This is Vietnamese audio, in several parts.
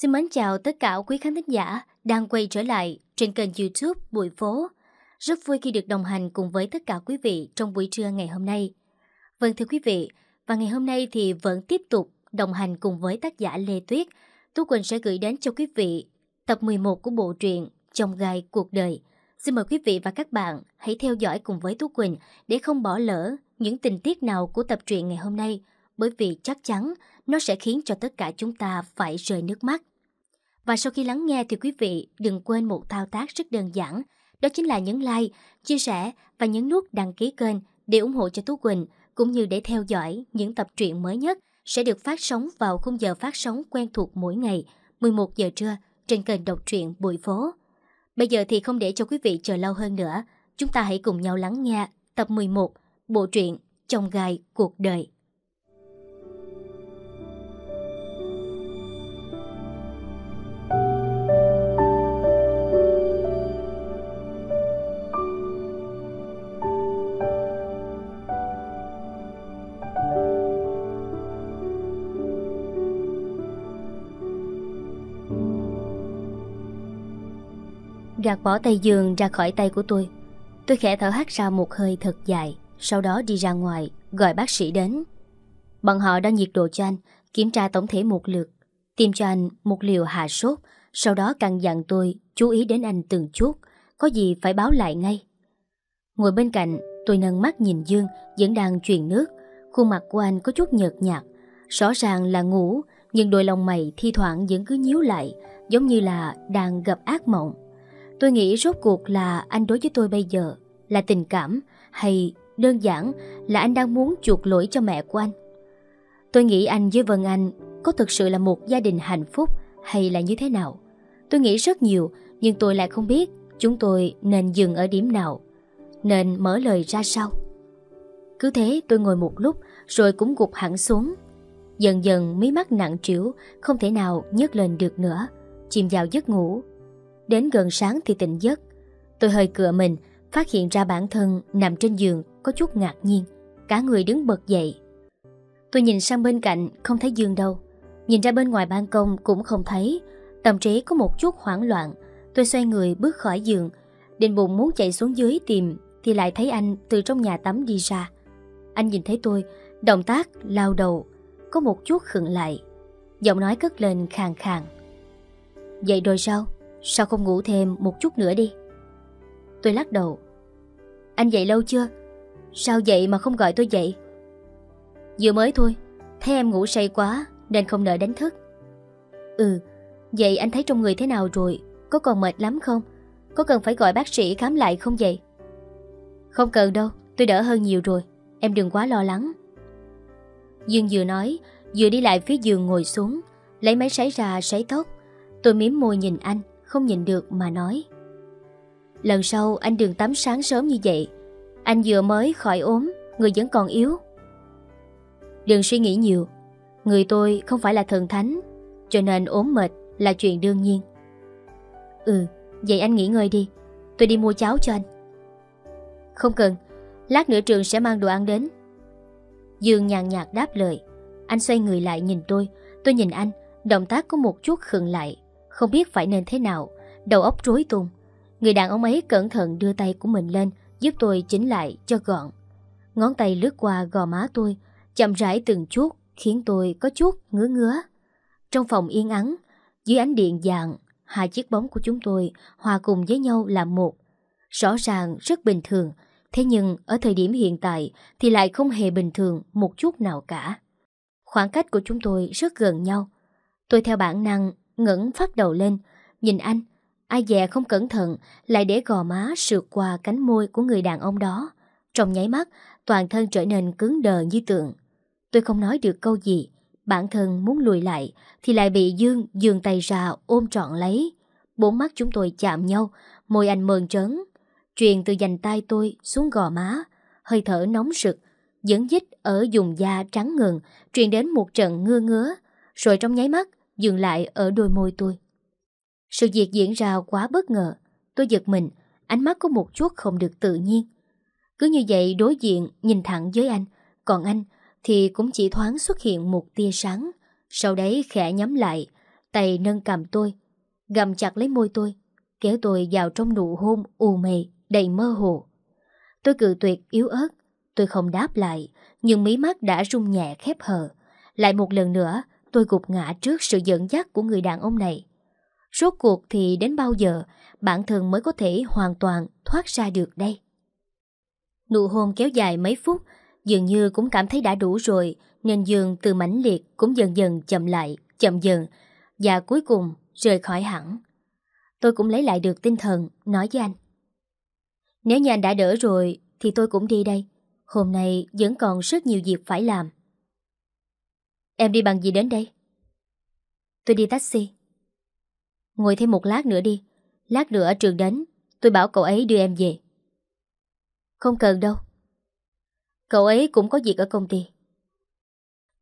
Xin mến chào tất cả quý khán thính giả đang quay trở lại trên kênh youtube Bụi Phố. Rất vui khi được đồng hành cùng với tất cả quý vị trong buổi trưa ngày hôm nay. Vâng thưa quý vị, và ngày hôm nay thì vẫn tiếp tục đồng hành cùng với tác giả Lê Tuyết. Tú Quỳnh sẽ gửi đến cho quý vị tập 11 của bộ truyện Chồng gai cuộc đời. Xin mời quý vị và các bạn hãy theo dõi cùng với Tú Quỳnh để không bỏ lỡ những tình tiết nào của tập truyện ngày hôm nay – bởi vì chắc chắn nó sẽ khiến cho tất cả chúng ta phải rơi nước mắt. Và sau khi lắng nghe thì quý vị đừng quên một thao tác rất đơn giản, đó chính là nhấn like, chia sẻ và nhấn nút đăng ký kênh để ủng hộ cho Tú Quỳnh, cũng như để theo dõi những tập truyện mới nhất sẽ được phát sóng vào khung giờ phát sóng quen thuộc mỗi ngày 11 giờ trưa trên kênh đọc truyện Bùi Phố. Bây giờ thì không để cho quý vị chờ lâu hơn nữa, chúng ta hãy cùng nhau lắng nghe tập 11 bộ truyện Chồng gai cuộc đời. gạt bỏ tay giường ra khỏi tay của tôi. Tôi khẽ thở hắt ra một hơi thật dài, sau đó đi ra ngoài, gọi bác sĩ đến. Bọn họ đã nhiệt độ cho anh, kiểm tra tổng thể một lượt, tiêm cho anh một liều hạ sốt, sau đó căn dặn tôi chú ý đến anh từng chút, có gì phải báo lại ngay. Ngồi bên cạnh, tôi nâng mắt nhìn Dương vẫn đang truyền nước, khuôn mặt của anh có chút nhợt nhạt, rõ ràng là ngủ, nhưng đôi lòng mày thi thoảng vẫn cứ nhíu lại, giống như là đang gặp ác mộng. Tôi nghĩ rốt cuộc là anh đối với tôi bây giờ là tình cảm hay đơn giản là anh đang muốn chuộc lỗi cho mẹ của anh. Tôi nghĩ anh với Vân Anh có thực sự là một gia đình hạnh phúc hay là như thế nào. Tôi nghĩ rất nhiều nhưng tôi lại không biết chúng tôi nên dừng ở điểm nào, nên mở lời ra sao. Cứ thế tôi ngồi một lúc rồi cũng gục hẳn xuống. Dần dần mí mắt nặng trĩu không thể nào nhấc lên được nữa, chìm vào giấc ngủ Đến gần sáng thì tỉnh giấc Tôi hơi cửa mình Phát hiện ra bản thân nằm trên giường Có chút ngạc nhiên Cả người đứng bật dậy Tôi nhìn sang bên cạnh không thấy giường đâu Nhìn ra bên ngoài ban công cũng không thấy Tâm trí có một chút hoảng loạn Tôi xoay người bước khỏi giường Định bụng muốn chạy xuống dưới tìm Thì lại thấy anh từ trong nhà tắm đi ra Anh nhìn thấy tôi Động tác lao đầu Có một chút khựng lại Giọng nói cất lên khàn khàn dậy rồi sao? Sao không ngủ thêm một chút nữa đi Tôi lắc đầu Anh dậy lâu chưa Sao dậy mà không gọi tôi dậy Vừa mới thôi Thấy em ngủ say quá Nên không nỡ đánh thức Ừ Vậy anh thấy trong người thế nào rồi Có còn mệt lắm không Có cần phải gọi bác sĩ khám lại không vậy Không cần đâu Tôi đỡ hơn nhiều rồi Em đừng quá lo lắng Dương vừa nói Vừa đi lại phía giường ngồi xuống Lấy máy sấy ra sấy tóc Tôi miếm môi nhìn anh không nhìn được mà nói. Lần sau anh đừng tắm sáng sớm như vậy. Anh vừa mới khỏi ốm, người vẫn còn yếu. Đừng suy nghĩ nhiều. Người tôi không phải là thần thánh, cho nên ốm mệt là chuyện đương nhiên. Ừ, vậy anh nghỉ ngơi đi. Tôi đi mua cháo cho anh. Không cần, lát nữa trường sẽ mang đồ ăn đến. Dương nhàn nhạt đáp lời. Anh xoay người lại nhìn tôi, tôi nhìn anh, động tác có một chút khựng lại. Không biết phải nên thế nào Đầu óc rối tung Người đàn ông ấy cẩn thận đưa tay của mình lên Giúp tôi chỉnh lại cho gọn Ngón tay lướt qua gò má tôi Chậm rãi từng chút Khiến tôi có chút ngứa ngứa Trong phòng yên ắng Dưới ánh điện dạng Hai chiếc bóng của chúng tôi hòa cùng với nhau là một Rõ ràng rất bình thường Thế nhưng ở thời điểm hiện tại Thì lại không hề bình thường một chút nào cả Khoảng cách của chúng tôi rất gần nhau Tôi theo bản năng ngẩng phát đầu lên, nhìn anh, ai dè không cẩn thận lại để gò má sượt qua cánh môi của người đàn ông đó. Trong nháy mắt, toàn thân trở nên cứng đờ như tượng. Tôi không nói được câu gì, bản thân muốn lùi lại thì lại bị Dương dường tay ra ôm trọn lấy. Bốn mắt chúng tôi chạm nhau, môi anh mờn trớn, truyền từ dành tay tôi xuống gò má, hơi thở nóng sực, dẫn dít ở dùng da trắng ngừng, truyền đến một trận ngưa ngứa, rồi trong nháy mắt dừng lại ở đôi môi tôi. Sự việc diễn ra quá bất ngờ, tôi giật mình, ánh mắt có một chút không được tự nhiên. Cứ như vậy đối diện nhìn thẳng với anh, còn anh thì cũng chỉ thoáng xuất hiện một tia sáng, sau đấy khẽ nhắm lại, tay nâng cầm tôi, gầm chặt lấy môi tôi, kéo tôi vào trong nụ hôn u mê, đầy mơ hồ. Tôi cự tuyệt yếu ớt, tôi không đáp lại, nhưng mí mắt đã rung nhẹ khép hờ. Lại một lần nữa, Tôi gục ngã trước sự dẫn dắt của người đàn ông này. Rốt cuộc thì đến bao giờ bản thân mới có thể hoàn toàn thoát ra được đây? Nụ hôn kéo dài mấy phút, dường như cũng cảm thấy đã đủ rồi, nên Dương từ mãnh liệt cũng dần dần chậm lại, chậm dần, và cuối cùng rời khỏi hẳn. Tôi cũng lấy lại được tinh thần, nói với anh. Nếu như anh đã đỡ rồi, thì tôi cũng đi đây. Hôm nay vẫn còn rất nhiều việc phải làm. Em đi bằng gì đến đây? Tôi đi taxi. Ngồi thêm một lát nữa đi. Lát nữa trường đến, tôi bảo cậu ấy đưa em về. Không cần đâu. Cậu ấy cũng có việc ở công ty.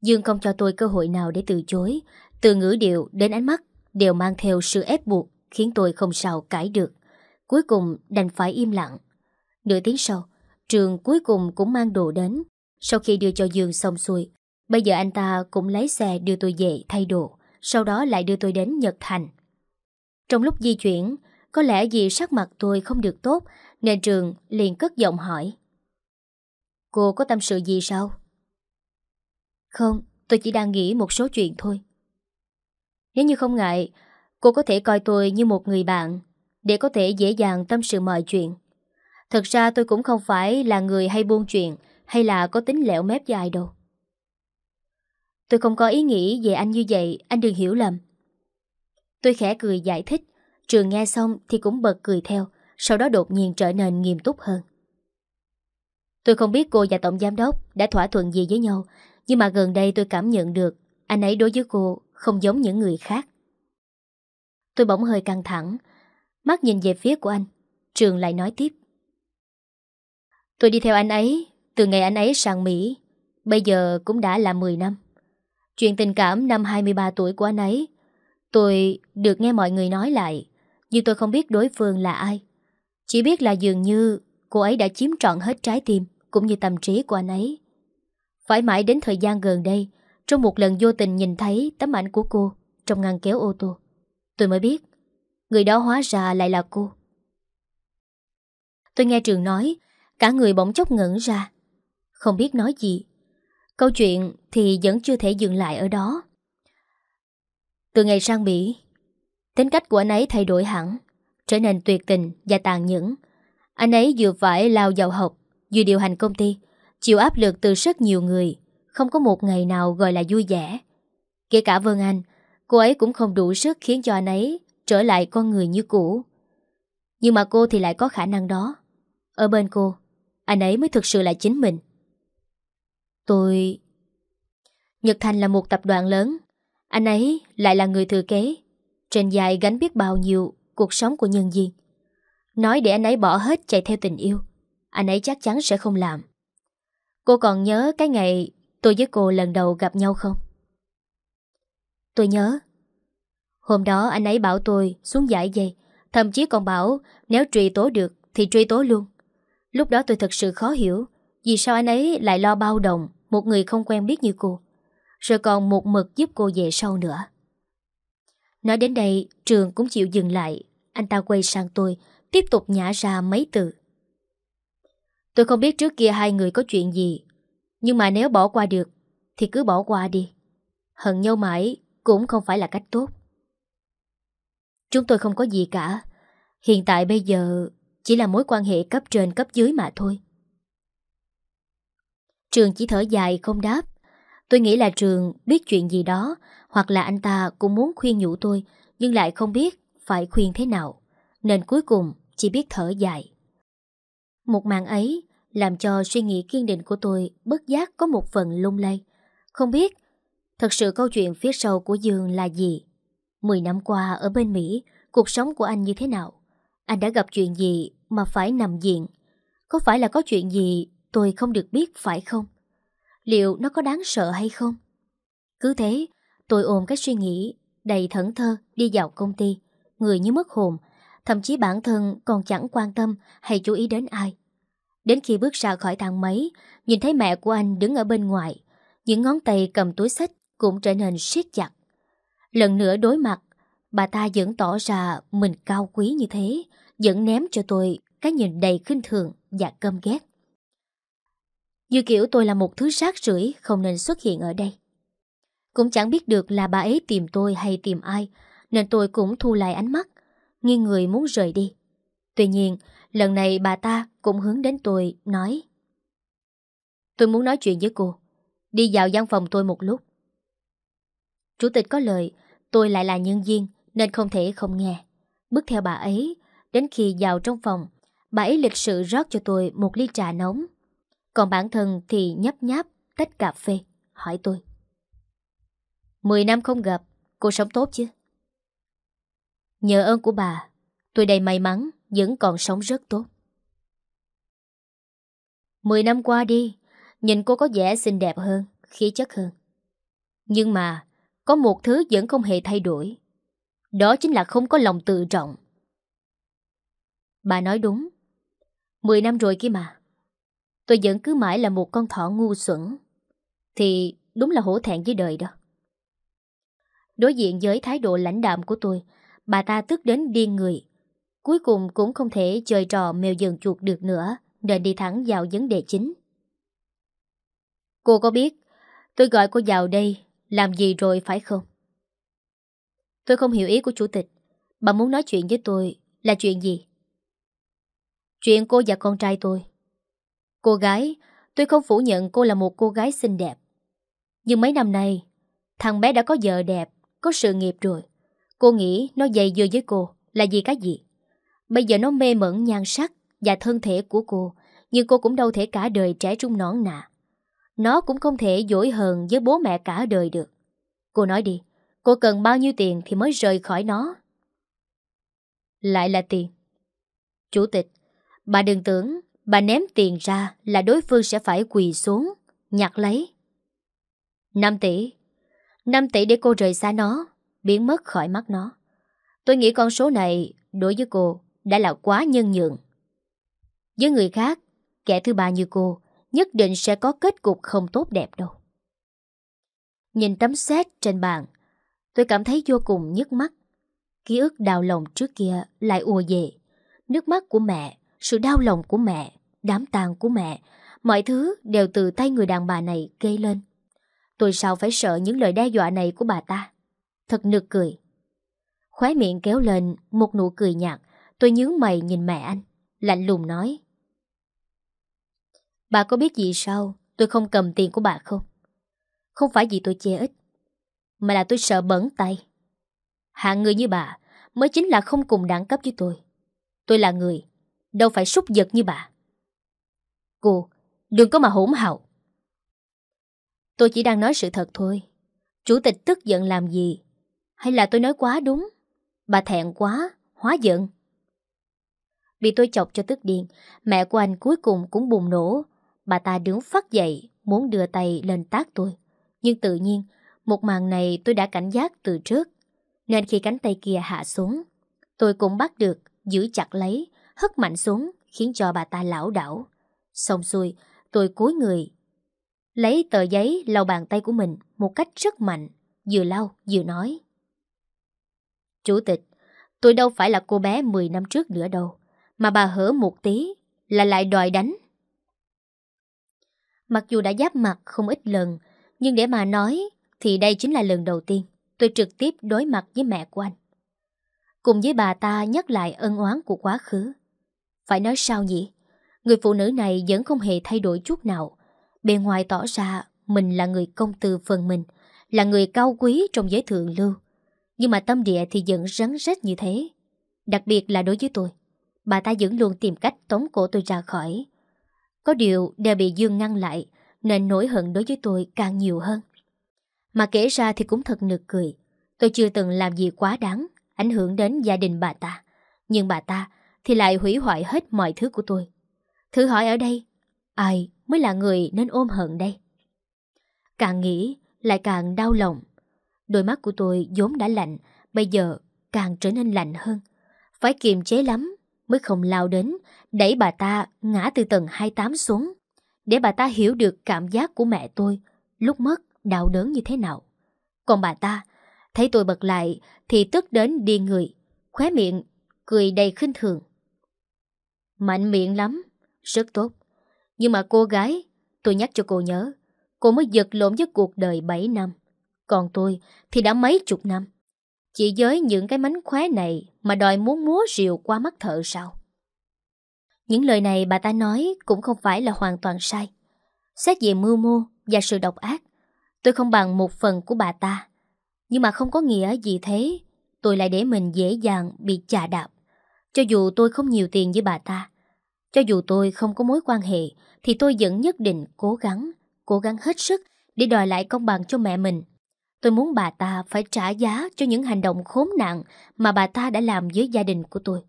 Dương không cho tôi cơ hội nào để từ chối. Từ ngữ điệu đến ánh mắt đều mang theo sự ép buộc khiến tôi không sao cãi được. Cuối cùng đành phải im lặng. Nửa tiếng sau, trường cuối cùng cũng mang đồ đến. Sau khi đưa cho Dương xong xuôi, Bây giờ anh ta cũng lái xe đưa tôi về thay đồ, sau đó lại đưa tôi đến Nhật Thành. Trong lúc di chuyển, có lẽ vì sắc mặt tôi không được tốt nên Trường liền cất giọng hỏi. Cô có tâm sự gì sao? Không, tôi chỉ đang nghĩ một số chuyện thôi. Nếu như không ngại, cô có thể coi tôi như một người bạn để có thể dễ dàng tâm sự mọi chuyện. Thật ra tôi cũng không phải là người hay buôn chuyện hay là có tính lẻo mép dài đâu. Tôi không có ý nghĩ về anh như vậy, anh đừng hiểu lầm. Tôi khẽ cười giải thích, trường nghe xong thì cũng bật cười theo, sau đó đột nhiên trở nên nghiêm túc hơn. Tôi không biết cô và tổng giám đốc đã thỏa thuận gì với nhau, nhưng mà gần đây tôi cảm nhận được anh ấy đối với cô không giống những người khác. Tôi bỗng hơi căng thẳng, mắt nhìn về phía của anh, trường lại nói tiếp. Tôi đi theo anh ấy, từ ngày anh ấy sang Mỹ, bây giờ cũng đã là 10 năm. Chuyện tình cảm năm 23 tuổi của anh ấy Tôi được nghe mọi người nói lại Nhưng tôi không biết đối phương là ai Chỉ biết là dường như Cô ấy đã chiếm trọn hết trái tim Cũng như tâm trí của anh ấy Phải mãi đến thời gian gần đây Trong một lần vô tình nhìn thấy tấm ảnh của cô Trong ngăn kéo ô tô Tôi mới biết Người đó hóa ra lại là cô Tôi nghe Trường nói Cả người bỗng chốc ngẩn ra Không biết nói gì Câu chuyện thì vẫn chưa thể dừng lại ở đó. Từ ngày sang Mỹ, tính cách của anh ấy thay đổi hẳn, trở nên tuyệt tình và tàn nhẫn. Anh ấy vừa phải lao vào học, vừa điều hành công ty, chịu áp lực từ rất nhiều người, không có một ngày nào gọi là vui vẻ. Kể cả Vân Anh, cô ấy cũng không đủ sức khiến cho anh ấy trở lại con người như cũ. Nhưng mà cô thì lại có khả năng đó. Ở bên cô, anh ấy mới thực sự là chính mình. Tôi... Nhật Thành là một tập đoàn lớn. Anh ấy lại là người thừa kế. Trên dài gánh biết bao nhiêu cuộc sống của nhân viên. Nói để anh ấy bỏ hết chạy theo tình yêu. Anh ấy chắc chắn sẽ không làm. Cô còn nhớ cái ngày tôi với cô lần đầu gặp nhau không? Tôi nhớ. Hôm đó anh ấy bảo tôi xuống giải dây. Thậm chí còn bảo nếu truy tố được thì truy tố luôn. Lúc đó tôi thật sự khó hiểu vì sao anh ấy lại lo bao đồng một người không quen biết như cô Rồi còn một mực giúp cô về sau nữa Nói đến đây Trường cũng chịu dừng lại Anh ta quay sang tôi Tiếp tục nhả ra mấy từ Tôi không biết trước kia hai người có chuyện gì Nhưng mà nếu bỏ qua được Thì cứ bỏ qua đi Hận nhau mãi cũng không phải là cách tốt Chúng tôi không có gì cả Hiện tại bây giờ Chỉ là mối quan hệ cấp trên cấp dưới mà thôi Trường chỉ thở dài không đáp. Tôi nghĩ là Trường biết chuyện gì đó, hoặc là anh ta cũng muốn khuyên nhủ tôi, nhưng lại không biết phải khuyên thế nào. Nên cuối cùng chỉ biết thở dài. Một màn ấy làm cho suy nghĩ kiên định của tôi bất giác có một phần lung lay. Không biết thật sự câu chuyện phía sau của Dương là gì? Mười năm qua ở bên Mỹ, cuộc sống của anh như thế nào? Anh đã gặp chuyện gì mà phải nằm diện? Có phải là có chuyện gì tôi không được biết phải không? Liệu nó có đáng sợ hay không? Cứ thế, tôi ôm cái suy nghĩ đầy thẫn thơ đi vào công ty, người như mất hồn, thậm chí bản thân còn chẳng quan tâm hay chú ý đến ai. Đến khi bước ra khỏi thang máy, nhìn thấy mẹ của anh đứng ở bên ngoài, những ngón tay cầm túi sách cũng trở nên siết chặt. Lần nữa đối mặt, bà ta vẫn tỏ ra mình cao quý như thế, vẫn ném cho tôi cái nhìn đầy khinh thường và căm ghét. Như kiểu tôi là một thứ sát rưỡi không nên xuất hiện ở đây. Cũng chẳng biết được là bà ấy tìm tôi hay tìm ai, nên tôi cũng thu lại ánh mắt, nghi người muốn rời đi. Tuy nhiên, lần này bà ta cũng hướng đến tôi, nói Tôi muốn nói chuyện với cô, đi vào văn phòng tôi một lúc. Chủ tịch có lời, tôi lại là nhân viên nên không thể không nghe. Bước theo bà ấy, đến khi vào trong phòng, bà ấy lịch sự rót cho tôi một ly trà nóng còn bản thân thì nhấp nháp tách cà phê, hỏi tôi. Mười năm không gặp, cô sống tốt chứ? Nhờ ơn của bà, tôi đầy may mắn, vẫn còn sống rất tốt. Mười năm qua đi, nhìn cô có vẻ xinh đẹp hơn, khí chất hơn. Nhưng mà, có một thứ vẫn không hề thay đổi. Đó chính là không có lòng tự trọng. Bà nói đúng. Mười năm rồi kia mà. Tôi vẫn cứ mãi là một con thỏ ngu xuẩn Thì đúng là hổ thẹn với đời đó Đối diện với thái độ lãnh đạm của tôi Bà ta tức đến điên người Cuối cùng cũng không thể chơi trò mèo dần chuột được nữa Nên đi thẳng vào vấn đề chính Cô có biết Tôi gọi cô vào đây Làm gì rồi phải không Tôi không hiểu ý của chủ tịch Bà muốn nói chuyện với tôi Là chuyện gì Chuyện cô và con trai tôi Cô gái, tôi không phủ nhận cô là một cô gái xinh đẹp. Nhưng mấy năm nay, thằng bé đã có vợ đẹp, có sự nghiệp rồi. Cô nghĩ nó dày dưa với cô là vì cái gì? Bây giờ nó mê mẩn nhan sắc và thân thể của cô, nhưng cô cũng đâu thể cả đời trẻ trung nõn nà. Nó cũng không thể dỗi hờn với bố mẹ cả đời được. Cô nói đi, cô cần bao nhiêu tiền thì mới rời khỏi nó? Lại là tiền. Chủ tịch, bà đừng tưởng Bà ném tiền ra là đối phương sẽ phải quỳ xuống, nhặt lấy. 5 tỷ. 5 tỷ để cô rời xa nó, biến mất khỏi mắt nó. Tôi nghĩ con số này đối với cô đã là quá nhân nhượng. Với người khác, kẻ thứ ba như cô nhất định sẽ có kết cục không tốt đẹp đâu. Nhìn tấm xét trên bàn, tôi cảm thấy vô cùng nhức mắt. Ký ức đào lòng trước kia lại ùa về. Nước mắt của mẹ sự đau lòng của mẹ, đám tang của mẹ, mọi thứ đều từ tay người đàn bà này gây lên. Tôi sao phải sợ những lời đe dọa này của bà ta? Thật nực cười. Khóe miệng kéo lên một nụ cười nhạt, tôi nhướng mày nhìn mẹ anh, lạnh lùng nói. Bà có biết gì sao tôi không cầm tiền của bà không? Không phải vì tôi che ít, mà là tôi sợ bẩn tay. Hạng người như bà mới chính là không cùng đẳng cấp với tôi. Tôi là người, Đâu phải súc vật như bà Cô Đừng có mà hỗn hào Tôi chỉ đang nói sự thật thôi Chủ tịch tức giận làm gì Hay là tôi nói quá đúng Bà thẹn quá Hóa giận Bị tôi chọc cho tức điên Mẹ của anh cuối cùng cũng bùng nổ Bà ta đứng phát dậy Muốn đưa tay lên tác tôi Nhưng tự nhiên Một màn này tôi đã cảnh giác từ trước Nên khi cánh tay kia hạ xuống Tôi cũng bắt được Giữ chặt lấy hất mạnh xuống, khiến cho bà ta lão đảo. Xong xuôi, tôi cúi người. Lấy tờ giấy lau bàn tay của mình một cách rất mạnh, vừa lau vừa nói. Chủ tịch, tôi đâu phải là cô bé 10 năm trước nữa đâu, mà bà hở một tí là lại đòi đánh. Mặc dù đã giáp mặt không ít lần, nhưng để mà nói thì đây chính là lần đầu tiên tôi trực tiếp đối mặt với mẹ của anh. Cùng với bà ta nhắc lại ân oán của quá khứ. Phải nói sao nhỉ? Người phụ nữ này vẫn không hề thay đổi chút nào. Bề ngoài tỏ ra mình là người công tư phần mình, là người cao quý trong giới thượng lưu. Nhưng mà tâm địa thì vẫn rắn rết như thế. Đặc biệt là đối với tôi. Bà ta vẫn luôn tìm cách tống cổ tôi ra khỏi. Có điều đều bị Dương ngăn lại, nên nỗi hận đối với tôi càng nhiều hơn. Mà kể ra thì cũng thật nực cười. Tôi chưa từng làm gì quá đáng, ảnh hưởng đến gia đình bà ta. Nhưng bà ta thì lại hủy hoại hết mọi thứ của tôi. Thử hỏi ở đây, ai mới là người nên ôm hận đây? Càng nghĩ, lại càng đau lòng. Đôi mắt của tôi vốn đã lạnh, bây giờ càng trở nên lạnh hơn. Phải kiềm chế lắm mới không lao đến, đẩy bà ta ngã từ tầng 28 xuống, để bà ta hiểu được cảm giác của mẹ tôi lúc mất đau đớn như thế nào. Còn bà ta, thấy tôi bật lại thì tức đến điên người, khóe miệng, cười đầy khinh thường. Mạnh miệng lắm Rất tốt Nhưng mà cô gái Tôi nhắc cho cô nhớ Cô mới giật lộn với cuộc đời 7 năm Còn tôi thì đã mấy chục năm Chỉ với những cái mánh khóe này Mà đòi muốn múa rượu qua mắt thợ sao Những lời này bà ta nói Cũng không phải là hoàn toàn sai Xét về mưu mô và sự độc ác Tôi không bằng một phần của bà ta Nhưng mà không có nghĩa gì thế Tôi lại để mình dễ dàng bị chà đạp cho dù tôi không nhiều tiền với bà ta, cho dù tôi không có mối quan hệ, thì tôi vẫn nhất định cố gắng, cố gắng hết sức để đòi lại công bằng cho mẹ mình. Tôi muốn bà ta phải trả giá cho những hành động khốn nạn mà bà ta đã làm với gia đình của tôi.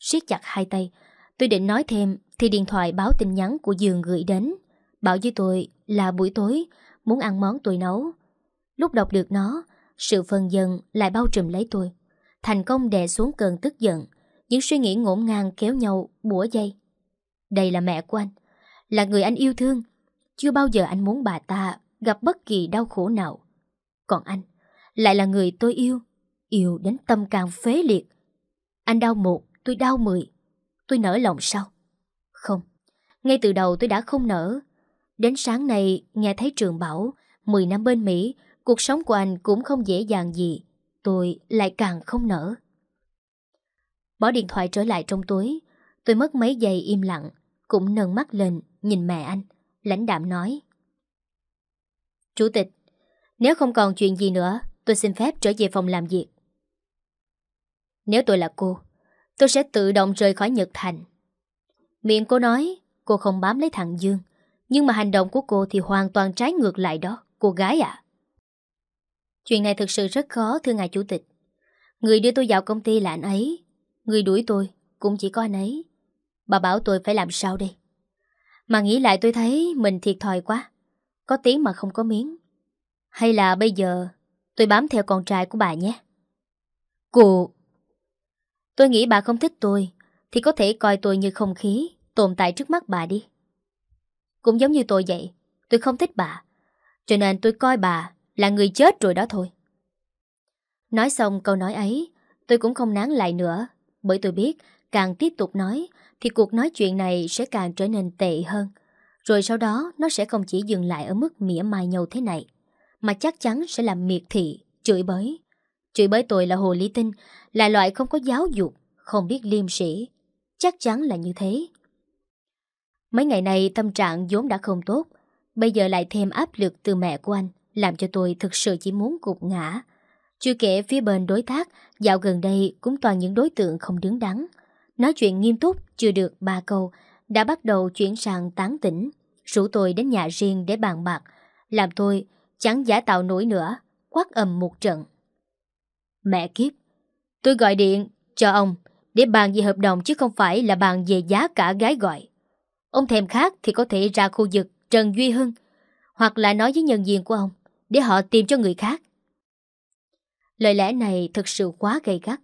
siết chặt hai tay, tôi định nói thêm thì điện thoại báo tin nhắn của Dương gửi đến. Bảo với tôi là buổi tối muốn ăn món tôi nấu. Lúc đọc được nó, sự phân dân lại bao trùm lấy tôi. Thành công đè xuống cơn tức giận, những suy nghĩ ngổn ngang kéo nhau bủa dây. Đây là mẹ của anh, là người anh yêu thương. Chưa bao giờ anh muốn bà ta gặp bất kỳ đau khổ nào. Còn anh, lại là người tôi yêu, yêu đến tâm càng phế liệt. Anh đau một, tôi đau mười. Tôi nở lòng sao? Không, ngay từ đầu tôi đã không nở. Đến sáng nay nghe thấy trường bảo, 10 năm bên Mỹ, cuộc sống của anh cũng không dễ dàng gì. Tôi lại càng không nở. Bỏ điện thoại trở lại trong túi Tôi mất mấy giây im lặng Cũng nâng mắt lên nhìn mẹ anh Lãnh đạm nói Chủ tịch Nếu không còn chuyện gì nữa Tôi xin phép trở về phòng làm việc Nếu tôi là cô Tôi sẽ tự động rời khỏi Nhật Thành Miệng cô nói Cô không bám lấy thằng Dương Nhưng mà hành động của cô thì hoàn toàn trái ngược lại đó Cô gái ạ Chuyện này thực sự rất khó thưa ngài chủ tịch Người đưa tôi vào công ty là anh ấy Người đuổi tôi cũng chỉ có anh ấy Bà bảo tôi phải làm sao đây Mà nghĩ lại tôi thấy mình thiệt thòi quá Có tiếng mà không có miếng Hay là bây giờ Tôi bám theo con trai của bà nhé Cô Tôi nghĩ bà không thích tôi Thì có thể coi tôi như không khí Tồn tại trước mắt bà đi Cũng giống như tôi vậy Tôi không thích bà Cho nên tôi coi bà là người chết rồi đó thôi Nói xong câu nói ấy Tôi cũng không nán lại nữa bởi tôi biết càng tiếp tục nói thì cuộc nói chuyện này sẽ càng trở nên tệ hơn. Rồi sau đó nó sẽ không chỉ dừng lại ở mức mỉa mai nhau thế này, mà chắc chắn sẽ làm miệt thị, chửi bới. Chửi bới tôi là hồ lý tinh, là loại không có giáo dục, không biết liêm sĩ. Chắc chắn là như thế. Mấy ngày này tâm trạng vốn đã không tốt, bây giờ lại thêm áp lực từ mẹ của anh, làm cho tôi thực sự chỉ muốn gục ngã, chưa kể phía bên đối tác, dạo gần đây cũng toàn những đối tượng không đứng đắn. Nói chuyện nghiêm túc, chưa được ba câu, đã bắt đầu chuyển sang tán tỉnh, rủ tôi đến nhà riêng để bàn bạc, làm tôi chẳng giả tạo nổi nữa, quát ầm một trận. Mẹ kiếp, tôi gọi điện cho ông để bàn về hợp đồng chứ không phải là bàn về giá cả gái gọi. Ông thèm khác thì có thể ra khu vực Trần Duy Hưng, hoặc là nói với nhân viên của ông để họ tìm cho người khác. Lời lẽ này thực sự quá gây gắt.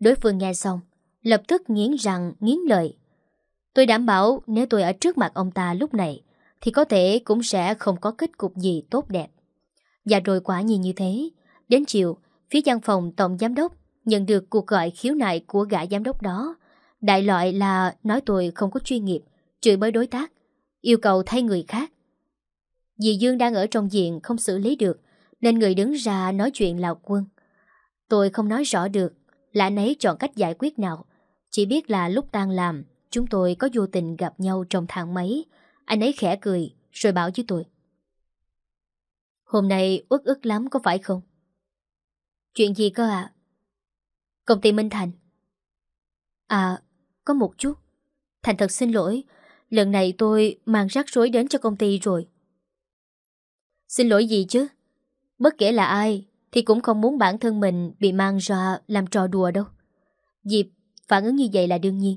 Đối phương nghe xong, lập tức nghiến răng, nghiến lợi. Tôi đảm bảo nếu tôi ở trước mặt ông ta lúc này, thì có thể cũng sẽ không có kết cục gì tốt đẹp. Và rồi quả nhiên như thế, đến chiều, phía văn phòng tổng giám đốc nhận được cuộc gọi khiếu nại của gã giám đốc đó. Đại loại là nói tôi không có chuyên nghiệp, chửi bới đối tác, yêu cầu thay người khác. Dì Dương đang ở trong diện không xử lý được, nên người đứng ra nói chuyện là quân. Tôi không nói rõ được Là ấy chọn cách giải quyết nào Chỉ biết là lúc tan làm Chúng tôi có vô tình gặp nhau trong thang máy Anh ấy khẽ cười Rồi bảo với tôi Hôm nay uất ức lắm có phải không? Chuyện gì cơ ạ? Công ty Minh Thành À, có một chút Thành thật xin lỗi Lần này tôi mang rắc rối đến cho công ty rồi Xin lỗi gì chứ? Bất kể là ai thì cũng không muốn bản thân mình bị mang ra làm trò đùa đâu. Diệp, phản ứng như vậy là đương nhiên.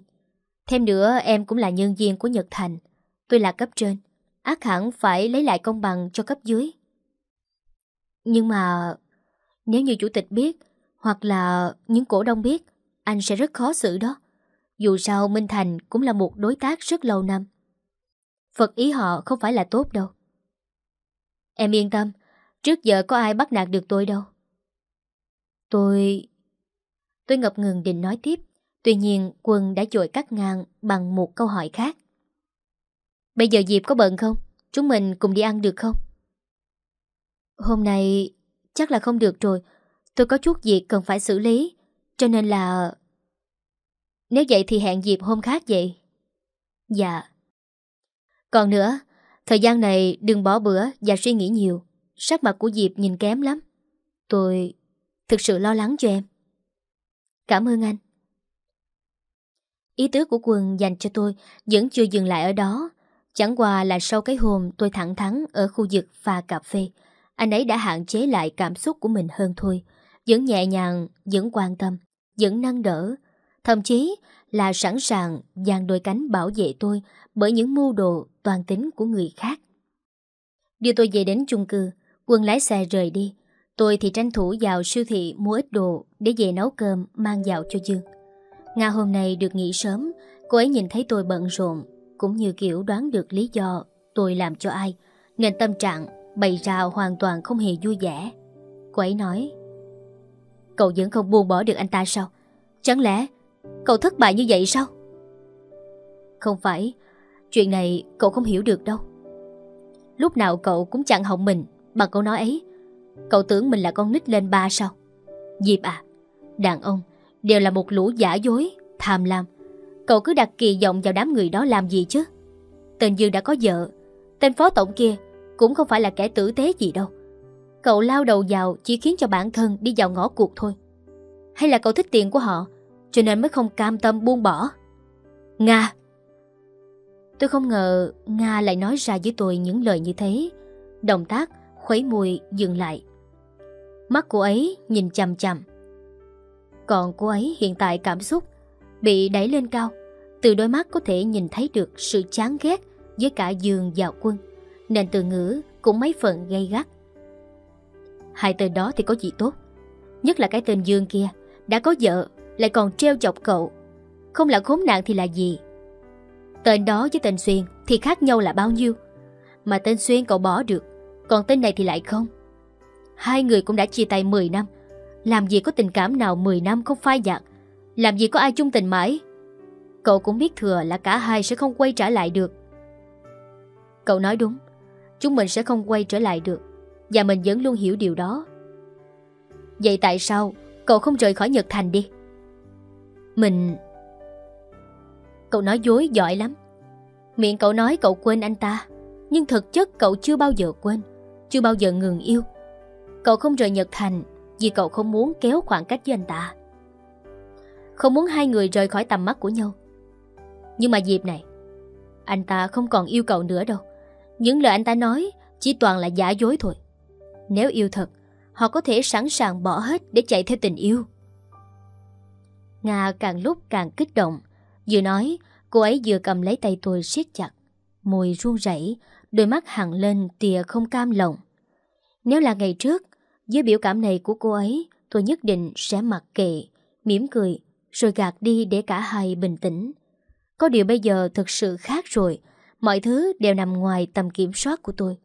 Thêm nữa em cũng là nhân viên của Nhật Thành. Tôi là cấp trên, ác hẳn phải lấy lại công bằng cho cấp dưới. Nhưng mà nếu như chủ tịch biết hoặc là những cổ đông biết, anh sẽ rất khó xử đó. Dù sao Minh Thành cũng là một đối tác rất lâu năm. Phật ý họ không phải là tốt đâu. Em yên tâm, Trước giờ có ai bắt nạt được tôi đâu. Tôi... Tôi ngập ngừng định nói tiếp, tuy nhiên quân đã chội cắt ngang bằng một câu hỏi khác. Bây giờ Diệp có bận không? Chúng mình cùng đi ăn được không? Hôm nay chắc là không được rồi, tôi có chút việc cần phải xử lý, cho nên là... Nếu vậy thì hẹn Diệp hôm khác vậy. Dạ. Còn nữa, thời gian này đừng bỏ bữa và suy nghĩ nhiều. Sắc mặt của Diệp nhìn kém lắm Tôi thực sự lo lắng cho em Cảm ơn anh Ý tứ của Quân dành cho tôi Vẫn chưa dừng lại ở đó Chẳng qua là sau cái hôm tôi thẳng thắn Ở khu vực pha cà phê Anh ấy đã hạn chế lại cảm xúc của mình hơn thôi Vẫn nhẹ nhàng Vẫn quan tâm Vẫn nâng đỡ Thậm chí là sẵn sàng dàn đôi cánh bảo vệ tôi bởi những mưu đồ toàn tính của người khác. Đưa tôi về đến chung cư, Quân lái xe rời đi Tôi thì tranh thủ vào siêu thị mua ít đồ Để về nấu cơm mang vào cho Dương Nga hôm nay được nghỉ sớm Cô ấy nhìn thấy tôi bận rộn Cũng như kiểu đoán được lý do Tôi làm cho ai Nên tâm trạng bày rào hoàn toàn không hề vui vẻ Cô ấy nói Cậu vẫn không buông bỏ được anh ta sao Chẳng lẽ cậu thất bại như vậy sao Không phải Chuyện này cậu không hiểu được đâu Lúc nào cậu cũng chẳng hỏng mình Bằng câu nói ấy Cậu tưởng mình là con nít lên ba sao Diệp à Đàn ông đều là một lũ giả dối Tham lam Cậu cứ đặt kỳ vọng vào đám người đó làm gì chứ Tên Dương đã có vợ Tên phó tổng kia cũng không phải là kẻ tử tế gì đâu Cậu lao đầu vào chỉ khiến cho bản thân đi vào ngõ cuộc thôi Hay là cậu thích tiền của họ Cho nên mới không cam tâm buông bỏ Nga Tôi không ngờ Nga lại nói ra với tôi những lời như thế Động tác khuấy mùi dừng lại. Mắt cô ấy nhìn chằm chằm. Còn cô ấy hiện tại cảm xúc bị đẩy lên cao. Từ đôi mắt có thể nhìn thấy được sự chán ghét với cả Dương và Quân. Nên từ ngữ cũng mấy phần gây gắt. Hai tên đó thì có gì tốt. Nhất là cái tên Dương kia, đã có vợ, lại còn treo chọc cậu. Không là khốn nạn thì là gì? Tên đó với tên Xuyên thì khác nhau là bao nhiêu? Mà tên Xuyên cậu bỏ được, còn tên này thì lại không Hai người cũng đã chia tay 10 năm Làm gì có tình cảm nào 10 năm không phai nhạt Làm gì có ai chung tình mãi Cậu cũng biết thừa là cả hai sẽ không quay trở lại được Cậu nói đúng Chúng mình sẽ không quay trở lại được Và mình vẫn luôn hiểu điều đó Vậy tại sao cậu không rời khỏi Nhật Thành đi Mình Cậu nói dối giỏi lắm Miệng cậu nói cậu quên anh ta Nhưng thực chất cậu chưa bao giờ quên chưa bao giờ ngừng yêu Cậu không rời Nhật Thành Vì cậu không muốn kéo khoảng cách với anh ta Không muốn hai người rời khỏi tầm mắt của nhau Nhưng mà dịp này Anh ta không còn yêu cậu nữa đâu Những lời anh ta nói Chỉ toàn là giả dối thôi Nếu yêu thật Họ có thể sẵn sàng bỏ hết để chạy theo tình yêu Nga càng lúc càng kích động Vừa nói Cô ấy vừa cầm lấy tay tôi siết chặt Môi run rẩy Đôi mắt hẳn lên tìa không cam lòng Nếu là ngày trước Dưới biểu cảm này của cô ấy Tôi nhất định sẽ mặc kệ mỉm cười Rồi gạt đi để cả hai bình tĩnh Có điều bây giờ thực sự khác rồi Mọi thứ đều nằm ngoài tầm kiểm soát của tôi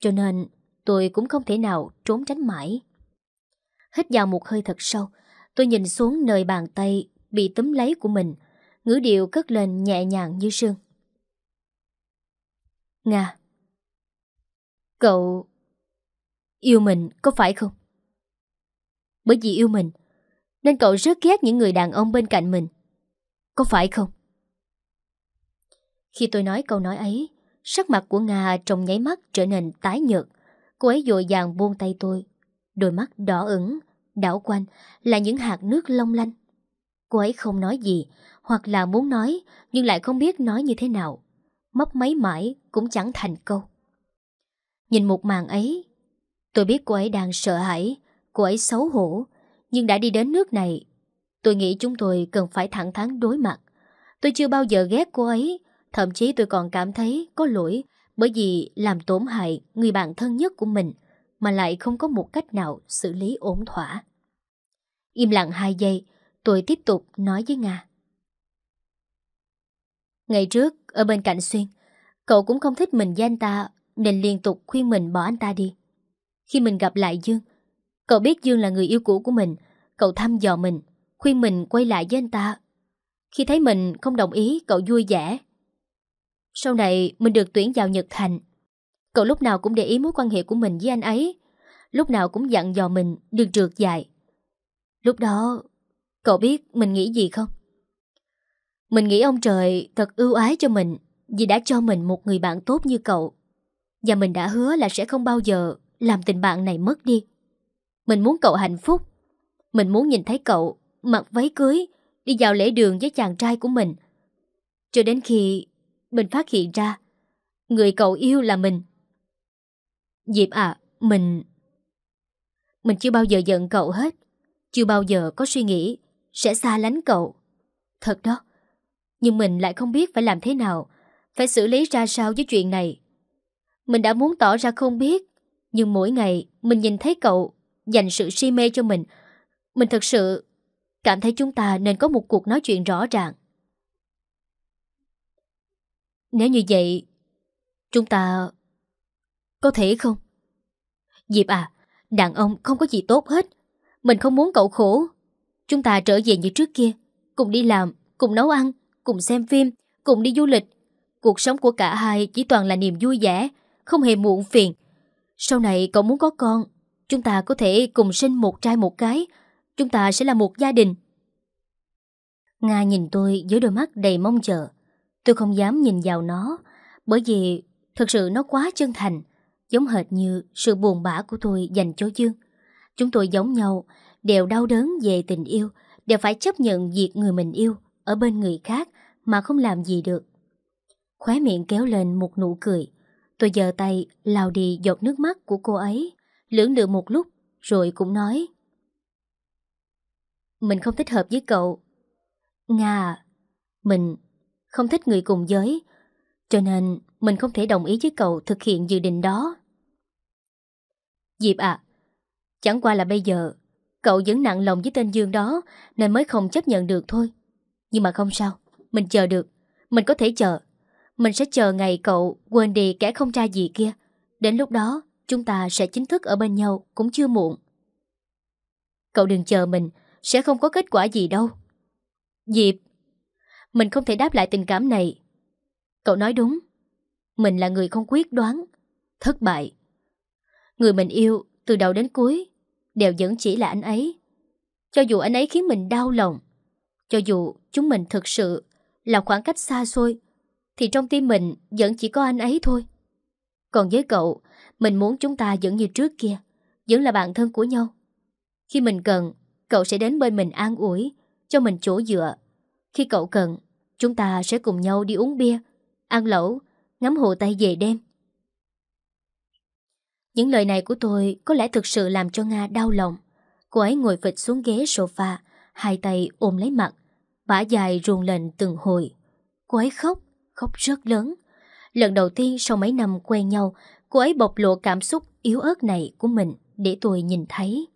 Cho nên tôi cũng không thể nào trốn tránh mãi Hít vào một hơi thật sâu Tôi nhìn xuống nơi bàn tay Bị túm lấy của mình Ngữ điệu cất lên nhẹ nhàng như sương Nga Cậu... Yêu mình có phải không? Bởi vì yêu mình Nên cậu rất ghét những người đàn ông bên cạnh mình Có phải không? Khi tôi nói câu nói ấy Sắc mặt của Nga trong nháy mắt trở nên tái nhợt Cô ấy dội dàng buông tay tôi Đôi mắt đỏ ửng Đảo quanh là những hạt nước long lanh Cô ấy không nói gì Hoặc là muốn nói Nhưng lại không biết nói như thế nào Mấp máy mãi cũng chẳng thành câu Nhìn một màn ấy, tôi biết cô ấy đang sợ hãi, cô ấy xấu hổ, nhưng đã đi đến nước này. Tôi nghĩ chúng tôi cần phải thẳng thắn đối mặt. Tôi chưa bao giờ ghét cô ấy, thậm chí tôi còn cảm thấy có lỗi bởi vì làm tổn hại người bạn thân nhất của mình mà lại không có một cách nào xử lý ổn thỏa. Im lặng 2 giây, tôi tiếp tục nói với Nga. Ngày trước, ở bên cạnh Xuyên, cậu cũng không thích mình với anh ta nên liên tục khuyên mình bỏ anh ta đi Khi mình gặp lại Dương Cậu biết Dương là người yêu cũ của mình Cậu thăm dò mình Khuyên mình quay lại với anh ta Khi thấy mình không đồng ý cậu vui vẻ Sau này mình được tuyển vào Nhật Thành Cậu lúc nào cũng để ý mối quan hệ của mình với anh ấy Lúc nào cũng dặn dò mình đừng trượt dài. Lúc đó Cậu biết mình nghĩ gì không? Mình nghĩ ông trời thật ưu ái cho mình Vì đã cho mình một người bạn tốt như cậu và mình đã hứa là sẽ không bao giờ làm tình bạn này mất đi. Mình muốn cậu hạnh phúc. Mình muốn nhìn thấy cậu mặc váy cưới, đi vào lễ đường với chàng trai của mình. Cho đến khi mình phát hiện ra, người cậu yêu là mình. Diệp à, mình... Mình chưa bao giờ giận cậu hết. Chưa bao giờ có suy nghĩ sẽ xa lánh cậu. Thật đó. Nhưng mình lại không biết phải làm thế nào, phải xử lý ra sao với chuyện này. Mình đã muốn tỏ ra không biết Nhưng mỗi ngày mình nhìn thấy cậu Dành sự si mê cho mình Mình thật sự cảm thấy chúng ta nên có một cuộc nói chuyện rõ ràng Nếu như vậy Chúng ta Có thể không Diệp à Đàn ông không có gì tốt hết Mình không muốn cậu khổ Chúng ta trở về như trước kia Cùng đi làm, cùng nấu ăn, cùng xem phim Cùng đi du lịch Cuộc sống của cả hai chỉ toàn là niềm vui vẻ không hề muộn phiền. Sau này cậu muốn có con, chúng ta có thể cùng sinh một trai một cái, chúng ta sẽ là một gia đình. Nga nhìn tôi với đôi mắt đầy mong chờ. Tôi không dám nhìn vào nó, bởi vì thật sự nó quá chân thành, giống hệt như sự buồn bã của tôi dành cho Dương. Chúng tôi giống nhau, đều đau đớn về tình yêu, đều phải chấp nhận việc người mình yêu ở bên người khác mà không làm gì được. Khóe miệng kéo lên một nụ cười, Tôi giơ tay lau đi giọt nước mắt của cô ấy Lưỡng lự một lúc Rồi cũng nói Mình không thích hợp với cậu Nga à, Mình không thích người cùng giới Cho nên mình không thể đồng ý với cậu Thực hiện dự định đó Diệp ạ Chẳng qua là bây giờ Cậu vẫn nặng lòng với tên Dương đó Nên mới không chấp nhận được thôi Nhưng mà không sao Mình chờ được Mình có thể chờ mình sẽ chờ ngày cậu quên đi kẻ không tra gì kia. Đến lúc đó, chúng ta sẽ chính thức ở bên nhau cũng chưa muộn. Cậu đừng chờ mình, sẽ không có kết quả gì đâu. Diệp, mình không thể đáp lại tình cảm này. Cậu nói đúng, mình là người không quyết đoán, thất bại. Người mình yêu từ đầu đến cuối đều vẫn chỉ là anh ấy. Cho dù anh ấy khiến mình đau lòng, cho dù chúng mình thực sự là khoảng cách xa xôi thì trong tim mình vẫn chỉ có anh ấy thôi. Còn với cậu, mình muốn chúng ta vẫn như trước kia, vẫn là bạn thân của nhau. Khi mình cần, cậu sẽ đến bên mình an ủi, cho mình chỗ dựa. Khi cậu cần, chúng ta sẽ cùng nhau đi uống bia, ăn lẩu, ngắm hồ Tây về đêm. Những lời này của tôi có lẽ thực sự làm cho Nga đau lòng. Cô ấy ngồi phịch xuống ghế sofa, hai tay ôm lấy mặt, bả dài ruồn lên từng hồi. Cô ấy khóc, khóc rất lớn. Lần đầu tiên sau mấy năm quen nhau, cô ấy bộc lộ cảm xúc yếu ớt này của mình để tôi nhìn thấy.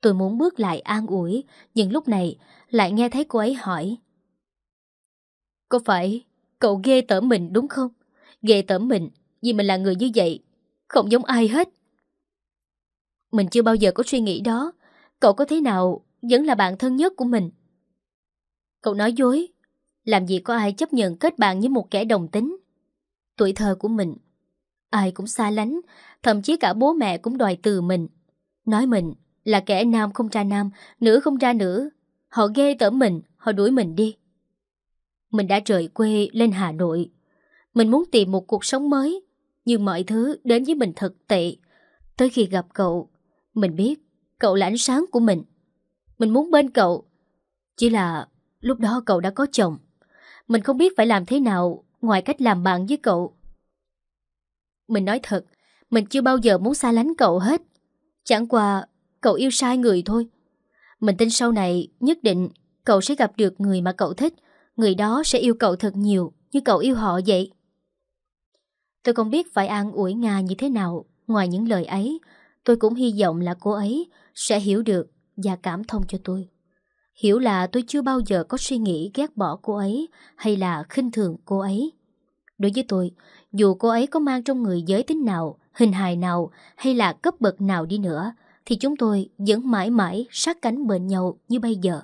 Tôi muốn bước lại an ủi, nhưng lúc này lại nghe thấy cô ấy hỏi. Có phải cậu ghê tởm mình đúng không? Ghê tởm mình vì mình là người như vậy, không giống ai hết. Mình chưa bao giờ có suy nghĩ đó, cậu có thế nào vẫn là bạn thân nhất của mình. Cậu nói dối, làm gì có ai chấp nhận kết bạn với một kẻ đồng tính Tuổi thơ của mình Ai cũng xa lánh Thậm chí cả bố mẹ cũng đòi từ mình Nói mình là kẻ nam không ra nam Nữ không ra nữ Họ ghê tởm mình Họ đuổi mình đi Mình đã rời quê lên Hà Nội Mình muốn tìm một cuộc sống mới Nhưng mọi thứ đến với mình thật tệ Tới khi gặp cậu Mình biết cậu là ánh sáng của mình Mình muốn bên cậu Chỉ là lúc đó cậu đã có chồng mình không biết phải làm thế nào ngoài cách làm bạn với cậu. Mình nói thật, mình chưa bao giờ muốn xa lánh cậu hết. Chẳng qua, cậu yêu sai người thôi. Mình tin sau này, nhất định cậu sẽ gặp được người mà cậu thích. Người đó sẽ yêu cậu thật nhiều như cậu yêu họ vậy. Tôi không biết phải an ủi Nga như thế nào. Ngoài những lời ấy, tôi cũng hy vọng là cô ấy sẽ hiểu được và cảm thông cho tôi. Hiểu là tôi chưa bao giờ có suy nghĩ ghét bỏ cô ấy hay là khinh thường cô ấy. Đối với tôi, dù cô ấy có mang trong người giới tính nào, hình hài nào hay là cấp bậc nào đi nữa, thì chúng tôi vẫn mãi mãi sát cánh bên nhau như bây giờ.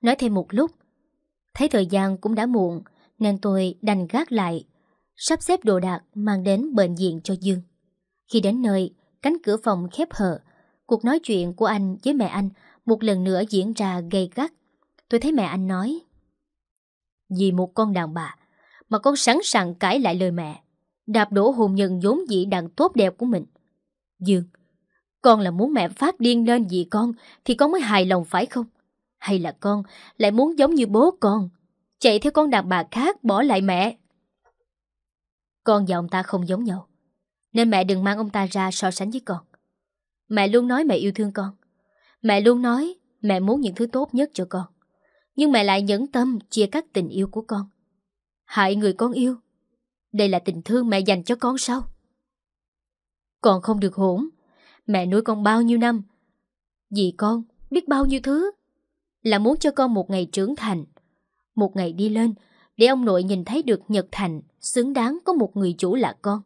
Nói thêm một lúc, thấy thời gian cũng đã muộn nên tôi đành gác lại, sắp xếp đồ đạc mang đến bệnh viện cho Dương. Khi đến nơi, cánh cửa phòng khép hờ, cuộc nói chuyện của anh với mẹ anh một lần nữa diễn ra gây gắt. Tôi thấy mẹ anh nói. Vì một con đàn bà mà con sẵn sàng cãi lại lời mẹ, đạp đổ hôn nhân vốn dĩ đang tốt đẹp của mình. Dương, con là muốn mẹ phát điên lên vì con thì con mới hài lòng phải không? Hay là con lại muốn giống như bố con, chạy theo con đàn bà khác bỏ lại mẹ? Con và ông ta không giống nhau, nên mẹ đừng mang ông ta ra so sánh với con. Mẹ luôn nói mẹ yêu thương con, Mẹ luôn nói mẹ muốn những thứ tốt nhất cho con. Nhưng mẹ lại nhẫn tâm chia cắt tình yêu của con. Hại người con yêu. Đây là tình thương mẹ dành cho con sao? Còn không được hổn. Mẹ nuôi con bao nhiêu năm. Vì con biết bao nhiêu thứ. Là muốn cho con một ngày trưởng thành. Một ngày đi lên để ông nội nhìn thấy được Nhật Thành xứng đáng có một người chủ là con.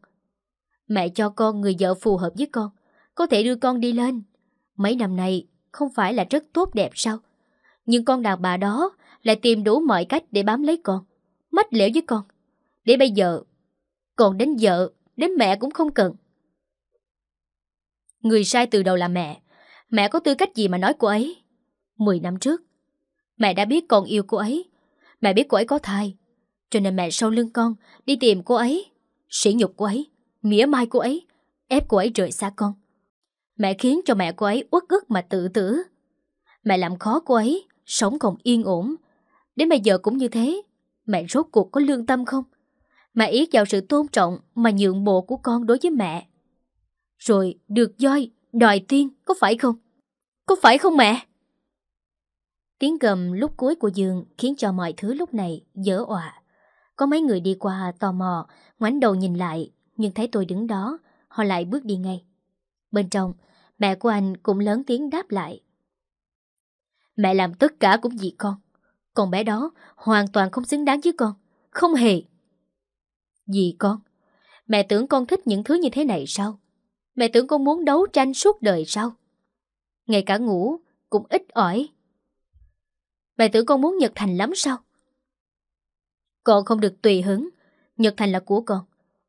Mẹ cho con người vợ phù hợp với con, có thể đưa con đi lên. Mấy năm nay không phải là rất tốt đẹp sao? Nhưng con đàn bà đó lại tìm đủ mọi cách để bám lấy con, mách lẻo với con. Để bây giờ, còn đến vợ, đến mẹ cũng không cần. Người sai từ đầu là mẹ. Mẹ có tư cách gì mà nói cô ấy? Mười năm trước, mẹ đã biết con yêu cô ấy. Mẹ biết cô ấy có thai. Cho nên mẹ sau lưng con đi tìm cô ấy, sỉ nhục cô ấy, mỉa mai cô ấy, ép cô ấy rời xa con. Mẹ khiến cho mẹ cô ấy uất ức mà tự tử. Mẹ làm khó cô ấy, sống còn yên ổn. Đến bây giờ cũng như thế, mẹ rốt cuộc có lương tâm không? Mẹ ý vào sự tôn trọng mà nhượng bộ của con đối với mẹ. Rồi được doi, đòi tiên, có phải không? Có phải không mẹ? Tiếng gầm lúc cuối của giường khiến cho mọi thứ lúc này dở ọa. Có mấy người đi qua tò mò, ngoảnh đầu nhìn lại, nhưng thấy tôi đứng đó, họ lại bước đi ngay. Bên trong, Mẹ của anh cũng lớn tiếng đáp lại. Mẹ làm tất cả cũng vì con. Còn bé đó hoàn toàn không xứng đáng với con. Không hề. Vì con? Mẹ tưởng con thích những thứ như thế này sao? Mẹ tưởng con muốn đấu tranh suốt đời sao? Ngay cả ngủ cũng ít ỏi. Mẹ tưởng con muốn Nhật Thành lắm sao? Con không được tùy hứng. Nhật Thành là của con.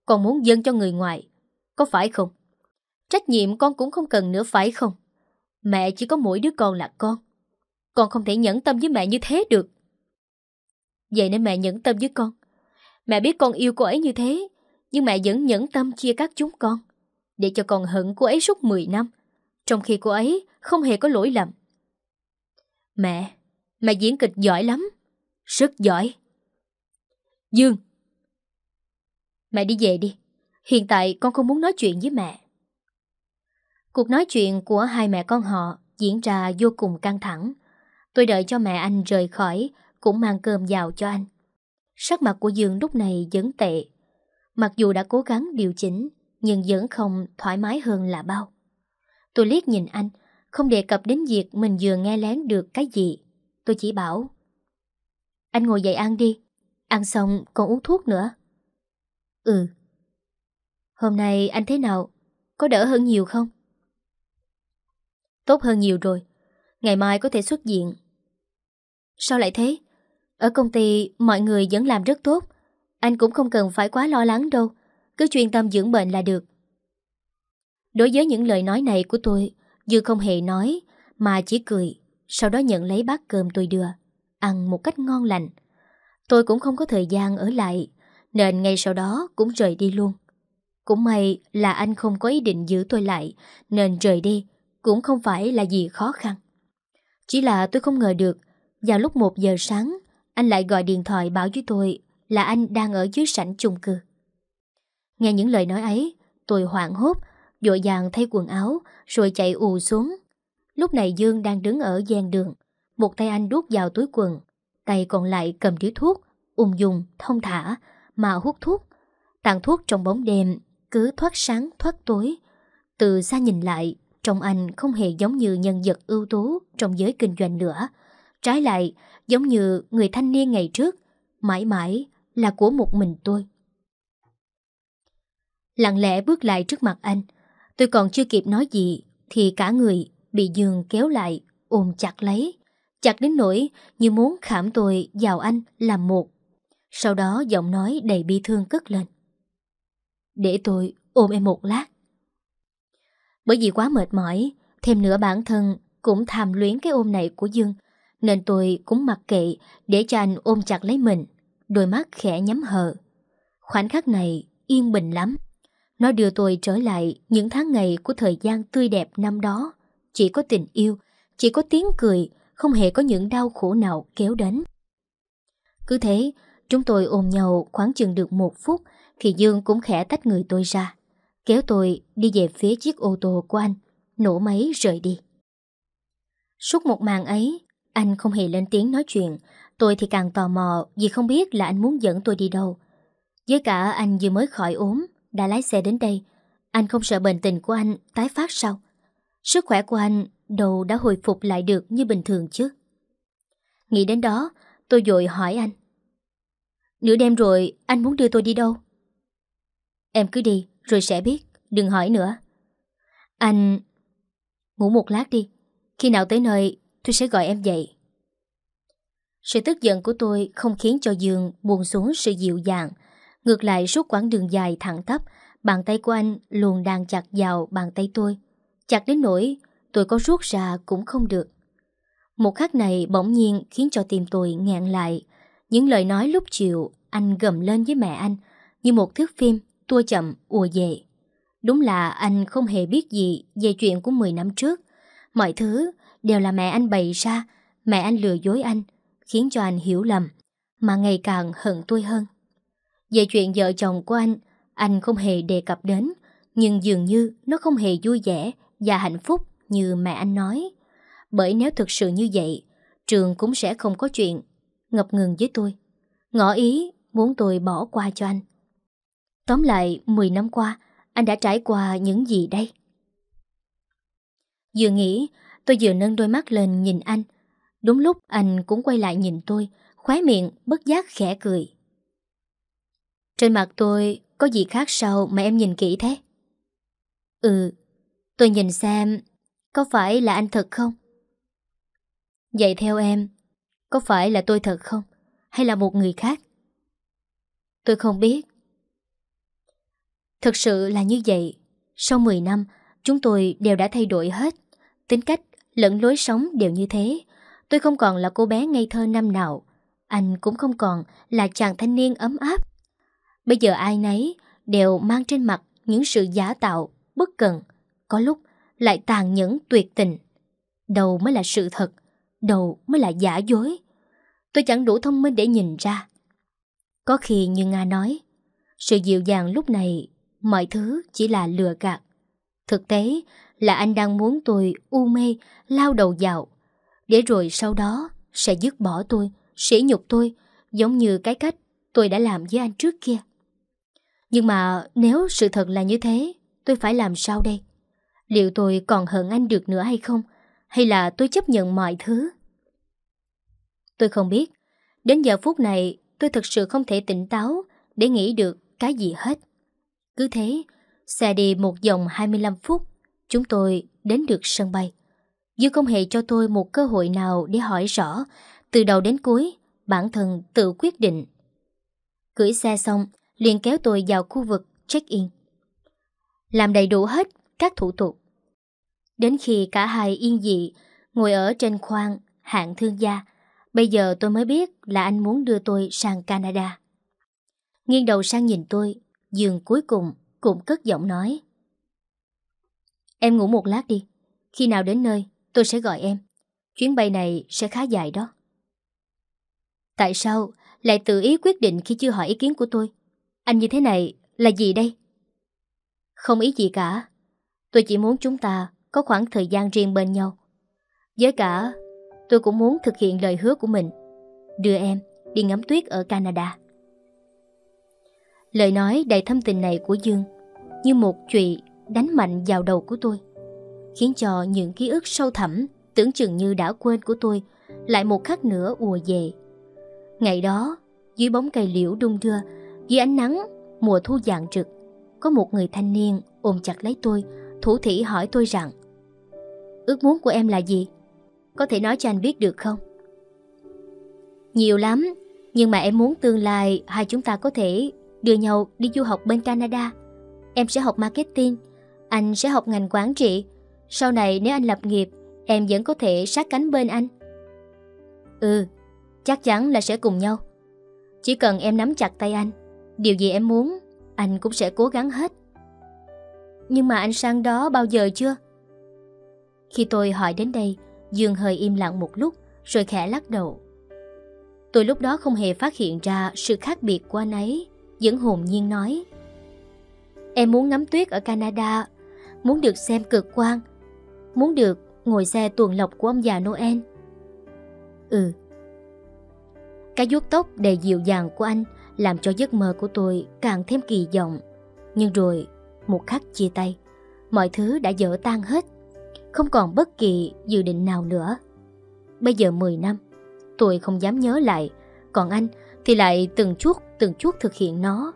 Con muốn dâng cho người ngoài. Có phải không? Trách nhiệm con cũng không cần nữa phải không? Mẹ chỉ có mỗi đứa con là con. Con không thể nhẫn tâm với mẹ như thế được. Vậy nên mẹ nhẫn tâm với con. Mẹ biết con yêu cô ấy như thế, nhưng mẹ vẫn nhẫn tâm chia cắt chúng con, để cho con hận cô ấy suốt 10 năm, trong khi cô ấy không hề có lỗi lầm. Mẹ, mẹ diễn kịch giỏi lắm, rất giỏi. Dương, mẹ đi về đi, hiện tại con không muốn nói chuyện với mẹ. Cuộc nói chuyện của hai mẹ con họ diễn ra vô cùng căng thẳng. Tôi đợi cho mẹ anh rời khỏi, cũng mang cơm vào cho anh. Sắc mặt của Dương lúc này vẫn tệ. Mặc dù đã cố gắng điều chỉnh, nhưng vẫn không thoải mái hơn là bao. Tôi liếc nhìn anh, không đề cập đến việc mình vừa nghe lén được cái gì. Tôi chỉ bảo. Anh ngồi dậy ăn đi, ăn xong còn uống thuốc nữa. Ừ. Hôm nay anh thế nào? Có đỡ hơn nhiều không? Tốt hơn nhiều rồi Ngày mai có thể xuất diện Sao lại thế? Ở công ty mọi người vẫn làm rất tốt Anh cũng không cần phải quá lo lắng đâu Cứ chuyên tâm dưỡng bệnh là được Đối với những lời nói này của tôi Dư không hề nói Mà chỉ cười Sau đó nhận lấy bát cơm tôi đưa Ăn một cách ngon lành Tôi cũng không có thời gian ở lại Nên ngay sau đó cũng rời đi luôn Cũng may là anh không có ý định giữ tôi lại Nên rời đi cũng không phải là gì khó khăn. Chỉ là tôi không ngờ được, vào lúc 1 giờ sáng, anh lại gọi điện thoại báo với tôi là anh đang ở dưới sảnh chung cư. Nghe những lời nói ấy, tôi hoảng hốt, vội vàng thay quần áo, rồi chạy ù xuống. Lúc này Dương đang đứng ở gian đường, một tay anh đút vào túi quần, tay còn lại cầm điếu thuốc, ung dung, thông thả, mà hút thuốc. Tàn thuốc trong bóng đêm, cứ thoát sáng thoát tối. Từ xa nhìn lại, trong anh không hề giống như nhân vật ưu tú trong giới kinh doanh nữa. Trái lại, giống như người thanh niên ngày trước, mãi mãi là của một mình tôi. Lặng lẽ bước lại trước mặt anh, tôi còn chưa kịp nói gì thì cả người bị Dương kéo lại, ôm chặt lấy, chặt đến nỗi như muốn khảm tôi vào anh làm một. Sau đó giọng nói đầy bi thương cất lên. Để tôi ôm em một lát. Bởi vì quá mệt mỏi, thêm nữa bản thân cũng tham luyến cái ôm này của Dương, nên tôi cũng mặc kệ để cho anh ôm chặt lấy mình, đôi mắt khẽ nhắm hờ. Khoảnh khắc này yên bình lắm. Nó đưa tôi trở lại những tháng ngày của thời gian tươi đẹp năm đó. Chỉ có tình yêu, chỉ có tiếng cười, không hề có những đau khổ nào kéo đến. Cứ thế, chúng tôi ôm nhau khoảng chừng được một phút thì Dương cũng khẽ tách người tôi ra kéo tôi đi về phía chiếc ô tô của anh, nổ máy rời đi. Suốt một màn ấy, anh không hề lên tiếng nói chuyện, tôi thì càng tò mò vì không biết là anh muốn dẫn tôi đi đâu. Với cả anh vừa mới khỏi ốm, đã lái xe đến đây, anh không sợ bệnh tình của anh tái phát sao? Sức khỏe của anh đâu đã hồi phục lại được như bình thường chứ? Nghĩ đến đó, tôi dội hỏi anh. Nửa đêm rồi, anh muốn đưa tôi đi đâu? Em cứ đi, rồi sẽ biết Đừng hỏi nữa Anh Ngủ một lát đi Khi nào tới nơi Tôi sẽ gọi em dậy Sự tức giận của tôi Không khiến cho Dương buồn xuống sự dịu dàng Ngược lại suốt quãng đường dài thẳng tắp Bàn tay của anh luôn đang chặt vào bàn tay tôi Chặt đến nỗi Tôi có rút ra cũng không được Một khắc này bỗng nhiên Khiến cho tim tôi nghẹn lại Những lời nói lúc chiều Anh gầm lên với mẹ anh Như một thước phim tua chậm, ùa về. Đúng là anh không hề biết gì về chuyện của 10 năm trước. Mọi thứ đều là mẹ anh bày ra, mẹ anh lừa dối anh, khiến cho anh hiểu lầm, mà ngày càng hận tôi hơn. Về chuyện vợ chồng của anh, anh không hề đề cập đến, nhưng dường như nó không hề vui vẻ và hạnh phúc như mẹ anh nói. Bởi nếu thực sự như vậy, trường cũng sẽ không có chuyện ngập ngừng với tôi. Ngỏ ý muốn tôi bỏ qua cho anh. Tóm lại, 10 năm qua, anh đã trải qua những gì đây? Vừa nghĩ, tôi vừa nâng đôi mắt lên nhìn anh. Đúng lúc anh cũng quay lại nhìn tôi, khóe miệng bất giác khẽ cười. Trên mặt tôi có gì khác sao mà em nhìn kỹ thế? Ừ, tôi nhìn xem có phải là anh thật không? Vậy theo em, có phải là tôi thật không? Hay là một người khác? Tôi không biết, Thực sự là như vậy. Sau 10 năm, chúng tôi đều đã thay đổi hết. Tính cách, lẫn lối sống đều như thế. Tôi không còn là cô bé ngây thơ năm nào. Anh cũng không còn là chàng thanh niên ấm áp. Bây giờ ai nấy đều mang trên mặt những sự giả tạo, bất cần. Có lúc lại tàn nhẫn tuyệt tình. Đầu mới là sự thật, đầu mới là giả dối. Tôi chẳng đủ thông minh để nhìn ra. Có khi như Nga nói, sự dịu dàng lúc này Mọi thứ chỉ là lừa gạt Thực tế là anh đang muốn tôi u mê, lao đầu vào Để rồi sau đó sẽ dứt bỏ tôi, sỉ nhục tôi Giống như cái cách tôi đã làm với anh trước kia Nhưng mà nếu sự thật là như thế Tôi phải làm sao đây? Liệu tôi còn hận anh được nữa hay không? Hay là tôi chấp nhận mọi thứ? Tôi không biết Đến giờ phút này tôi thật sự không thể tỉnh táo Để nghĩ được cái gì hết cứ thế, xe đi một vòng 25 phút, chúng tôi đến được sân bay. Dư không hề cho tôi một cơ hội nào để hỏi rõ, từ đầu đến cuối, bản thân tự quyết định. Cưỡi xe xong, liền kéo tôi vào khu vực check-in. Làm đầy đủ hết các thủ tục. Đến khi cả hai yên dị, ngồi ở trên khoang, hạng thương gia, bây giờ tôi mới biết là anh muốn đưa tôi sang Canada. Nghiêng đầu sang nhìn tôi, Dương cuối cùng cũng cất giọng nói. Em ngủ một lát đi. Khi nào đến nơi, tôi sẽ gọi em. Chuyến bay này sẽ khá dài đó. Tại sao lại tự ý quyết định khi chưa hỏi ý kiến của tôi? Anh như thế này là gì đây? Không ý gì cả. Tôi chỉ muốn chúng ta có khoảng thời gian riêng bên nhau. Với cả, tôi cũng muốn thực hiện lời hứa của mình. Đưa em đi ngắm tuyết ở Canada. Lời nói đầy thâm tình này của Dương Như một chụy đánh mạnh vào đầu của tôi Khiến cho những ký ức sâu thẳm Tưởng chừng như đã quên của tôi Lại một khắc nữa ùa về Ngày đó Dưới bóng cây liễu đung đưa Dưới ánh nắng mùa thu dạng trực Có một người thanh niên ôm chặt lấy tôi Thủ thỉ hỏi tôi rằng Ước muốn của em là gì? Có thể nói cho anh biết được không? Nhiều lắm Nhưng mà em muốn tương lai Hai chúng ta có thể đưa nhau đi du học bên Canada. Em sẽ học marketing, anh sẽ học ngành quản trị. Sau này nếu anh lập nghiệp, em vẫn có thể sát cánh bên anh. Ừ, chắc chắn là sẽ cùng nhau. Chỉ cần em nắm chặt tay anh, điều gì em muốn, anh cũng sẽ cố gắng hết. Nhưng mà anh sang đó bao giờ chưa? Khi tôi hỏi đến đây, Dương hơi im lặng một lúc rồi khẽ lắc đầu. Tôi lúc đó không hề phát hiện ra sự khác biệt của anh ấy vẫn hồn nhiên nói Em muốn ngắm tuyết ở Canada, muốn được xem cực quang, muốn được ngồi xe tuần lộc của ông già Noel. Ừ. Cái vuốt tóc đầy dịu dàng của anh làm cho giấc mơ của tôi càng thêm kỳ vọng. Nhưng rồi, một khắc chia tay, mọi thứ đã dở tan hết, không còn bất kỳ dự định nào nữa. Bây giờ 10 năm, tôi không dám nhớ lại, còn anh thì lại từng chút từng chút thực hiện nó,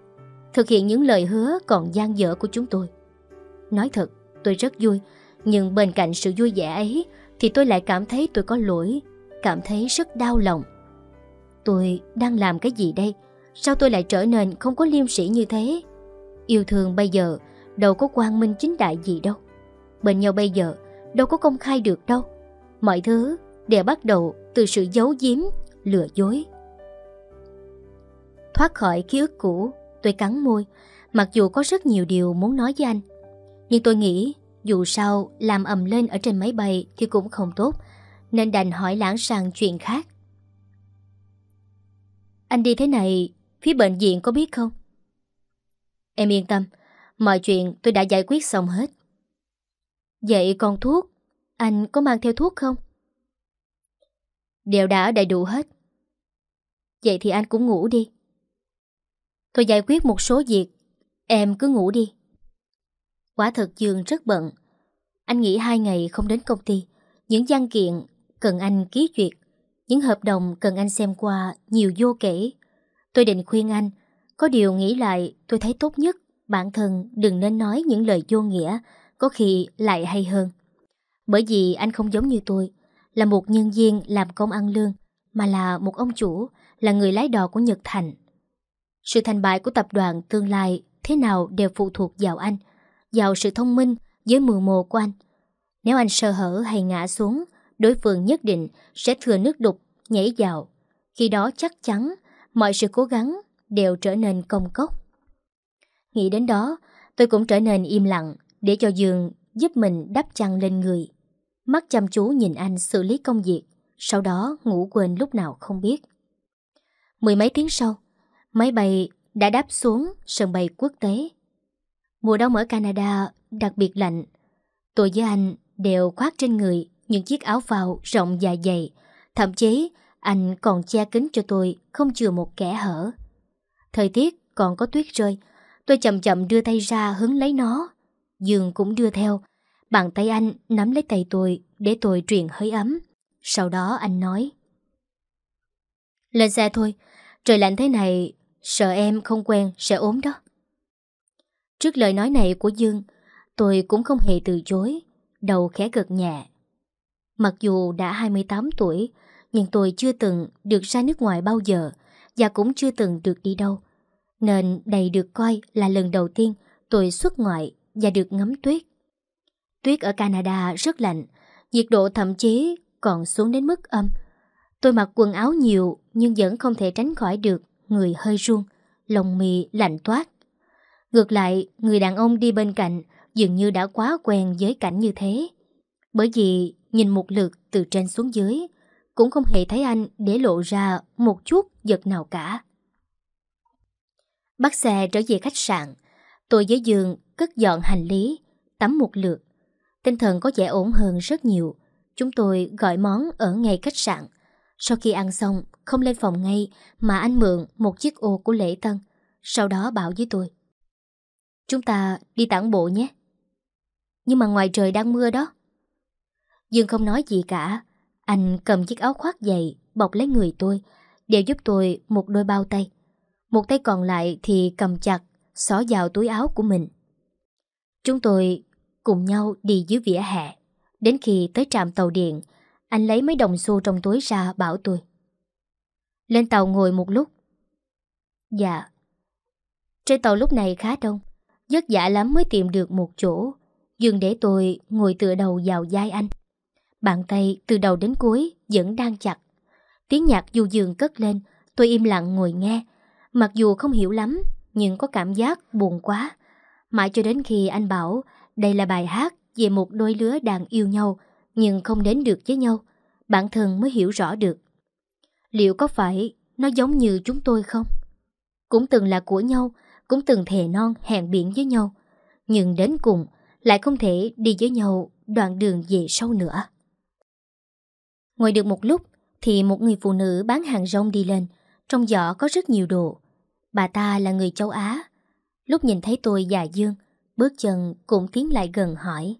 thực hiện những lời hứa còn gian dở của chúng tôi. Nói thật, tôi rất vui, nhưng bên cạnh sự vui vẻ ấy thì tôi lại cảm thấy tôi có lỗi, cảm thấy rất đau lòng. Tôi đang làm cái gì đây? Sao tôi lại trở nên không có liêm sĩ như thế? Yêu thương bây giờ đâu có quang minh chính đại gì đâu. Bên nhau bây giờ đâu có công khai được đâu. Mọi thứ đều bắt đầu từ sự giấu giếm, lừa dối. Thoát khỏi ký ức cũ, tôi cắn môi, mặc dù có rất nhiều điều muốn nói với anh. Nhưng tôi nghĩ, dù sao làm ầm lên ở trên máy bay thì cũng không tốt, nên đành hỏi lãng sang chuyện khác. Anh đi thế này, phía bệnh viện có biết không? Em yên tâm, mọi chuyện tôi đã giải quyết xong hết. Vậy còn thuốc, anh có mang theo thuốc không? Đều đã đầy đủ hết. Vậy thì anh cũng ngủ đi. Tôi giải quyết một số việc Em cứ ngủ đi Quả thật Dương rất bận Anh nghỉ hai ngày không đến công ty Những văn kiện cần anh ký duyệt Những hợp đồng cần anh xem qua Nhiều vô kể Tôi định khuyên anh Có điều nghĩ lại tôi thấy tốt nhất Bản thân đừng nên nói những lời vô nghĩa Có khi lại hay hơn Bởi vì anh không giống như tôi Là một nhân viên làm công ăn lương Mà là một ông chủ Là người lái đò của Nhật Thành sự thành bại của tập đoàn tương lai thế nào đều phụ thuộc vào anh, vào sự thông minh với mưu mô của anh. Nếu anh sơ hở hay ngã xuống, đối phương nhất định sẽ thừa nước đục, nhảy vào. Khi đó chắc chắn mọi sự cố gắng đều trở nên công cốc. Nghĩ đến đó, tôi cũng trở nên im lặng để cho Dương giúp mình đắp chăn lên người. Mắt chăm chú nhìn anh xử lý công việc, sau đó ngủ quên lúc nào không biết. Mười mấy tiếng sau, Máy bay đã đáp xuống sân bay quốc tế. Mùa đông ở Canada đặc biệt lạnh. Tôi với anh đều khoác trên người những chiếc áo phao rộng và dày. Thậm chí anh còn che kính cho tôi không chừa một kẻ hở. Thời tiết còn có tuyết rơi. Tôi chậm chậm đưa tay ra hứng lấy nó. Dương cũng đưa theo. Bàn tay anh nắm lấy tay tôi để tôi truyền hơi ấm. Sau đó anh nói. Lên xe thôi, trời lạnh thế này Sợ em không quen sẽ ốm đó Trước lời nói này của Dương Tôi cũng không hề từ chối Đầu khẽ gật nhẹ Mặc dù đã 28 tuổi Nhưng tôi chưa từng được ra nước ngoài bao giờ Và cũng chưa từng được đi đâu Nên đây được coi là lần đầu tiên Tôi xuất ngoại và được ngắm tuyết Tuyết ở Canada rất lạnh Nhiệt độ thậm chí còn xuống đến mức âm Tôi mặc quần áo nhiều nhưng vẫn không thể tránh khỏi được người hơi run, lòng mì lạnh toát. Ngược lại, người đàn ông đi bên cạnh dường như đã quá quen với cảnh như thế. Bởi vì nhìn một lượt từ trên xuống dưới, cũng không hề thấy anh để lộ ra một chút giật nào cả. Bắt xe trở về khách sạn, tôi với Dương cất dọn hành lý, tắm một lượt. Tinh thần có vẻ ổn hơn rất nhiều. Chúng tôi gọi món ở ngay khách sạn, sau khi ăn xong, không lên phòng ngay mà anh mượn một chiếc ô của Lễ Tân, sau đó bảo với tôi. Chúng ta đi tản bộ nhé. Nhưng mà ngoài trời đang mưa đó. Dương không nói gì cả, anh cầm chiếc áo khoác dày bọc lấy người tôi, đều giúp tôi một đôi bao tay. Một tay còn lại thì cầm chặt, xỏ vào túi áo của mình. Chúng tôi cùng nhau đi dưới vỉa hè. Đến khi tới trạm tàu điện, anh lấy mấy đồng xu trong túi ra bảo tôi Lên tàu ngồi một lúc Dạ Trên tàu lúc này khá đông Giấc giả lắm mới tìm được một chỗ Dương để tôi ngồi tựa đầu vào vai anh Bàn tay từ đầu đến cuối vẫn đang chặt Tiếng nhạc du dương cất lên Tôi im lặng ngồi nghe Mặc dù không hiểu lắm Nhưng có cảm giác buồn quá Mãi cho đến khi anh bảo Đây là bài hát về một đôi lứa đang yêu nhau nhưng không đến được với nhau, bản thân mới hiểu rõ được. Liệu có phải nó giống như chúng tôi không? Cũng từng là của nhau, cũng từng thề non hẹn biển với nhau, nhưng đến cùng lại không thể đi với nhau đoạn đường về sau nữa. Ngồi được một lúc thì một người phụ nữ bán hàng rong đi lên, trong giỏ có rất nhiều đồ. Bà ta là người châu Á. Lúc nhìn thấy tôi và Dương, bước chân cũng tiến lại gần hỏi.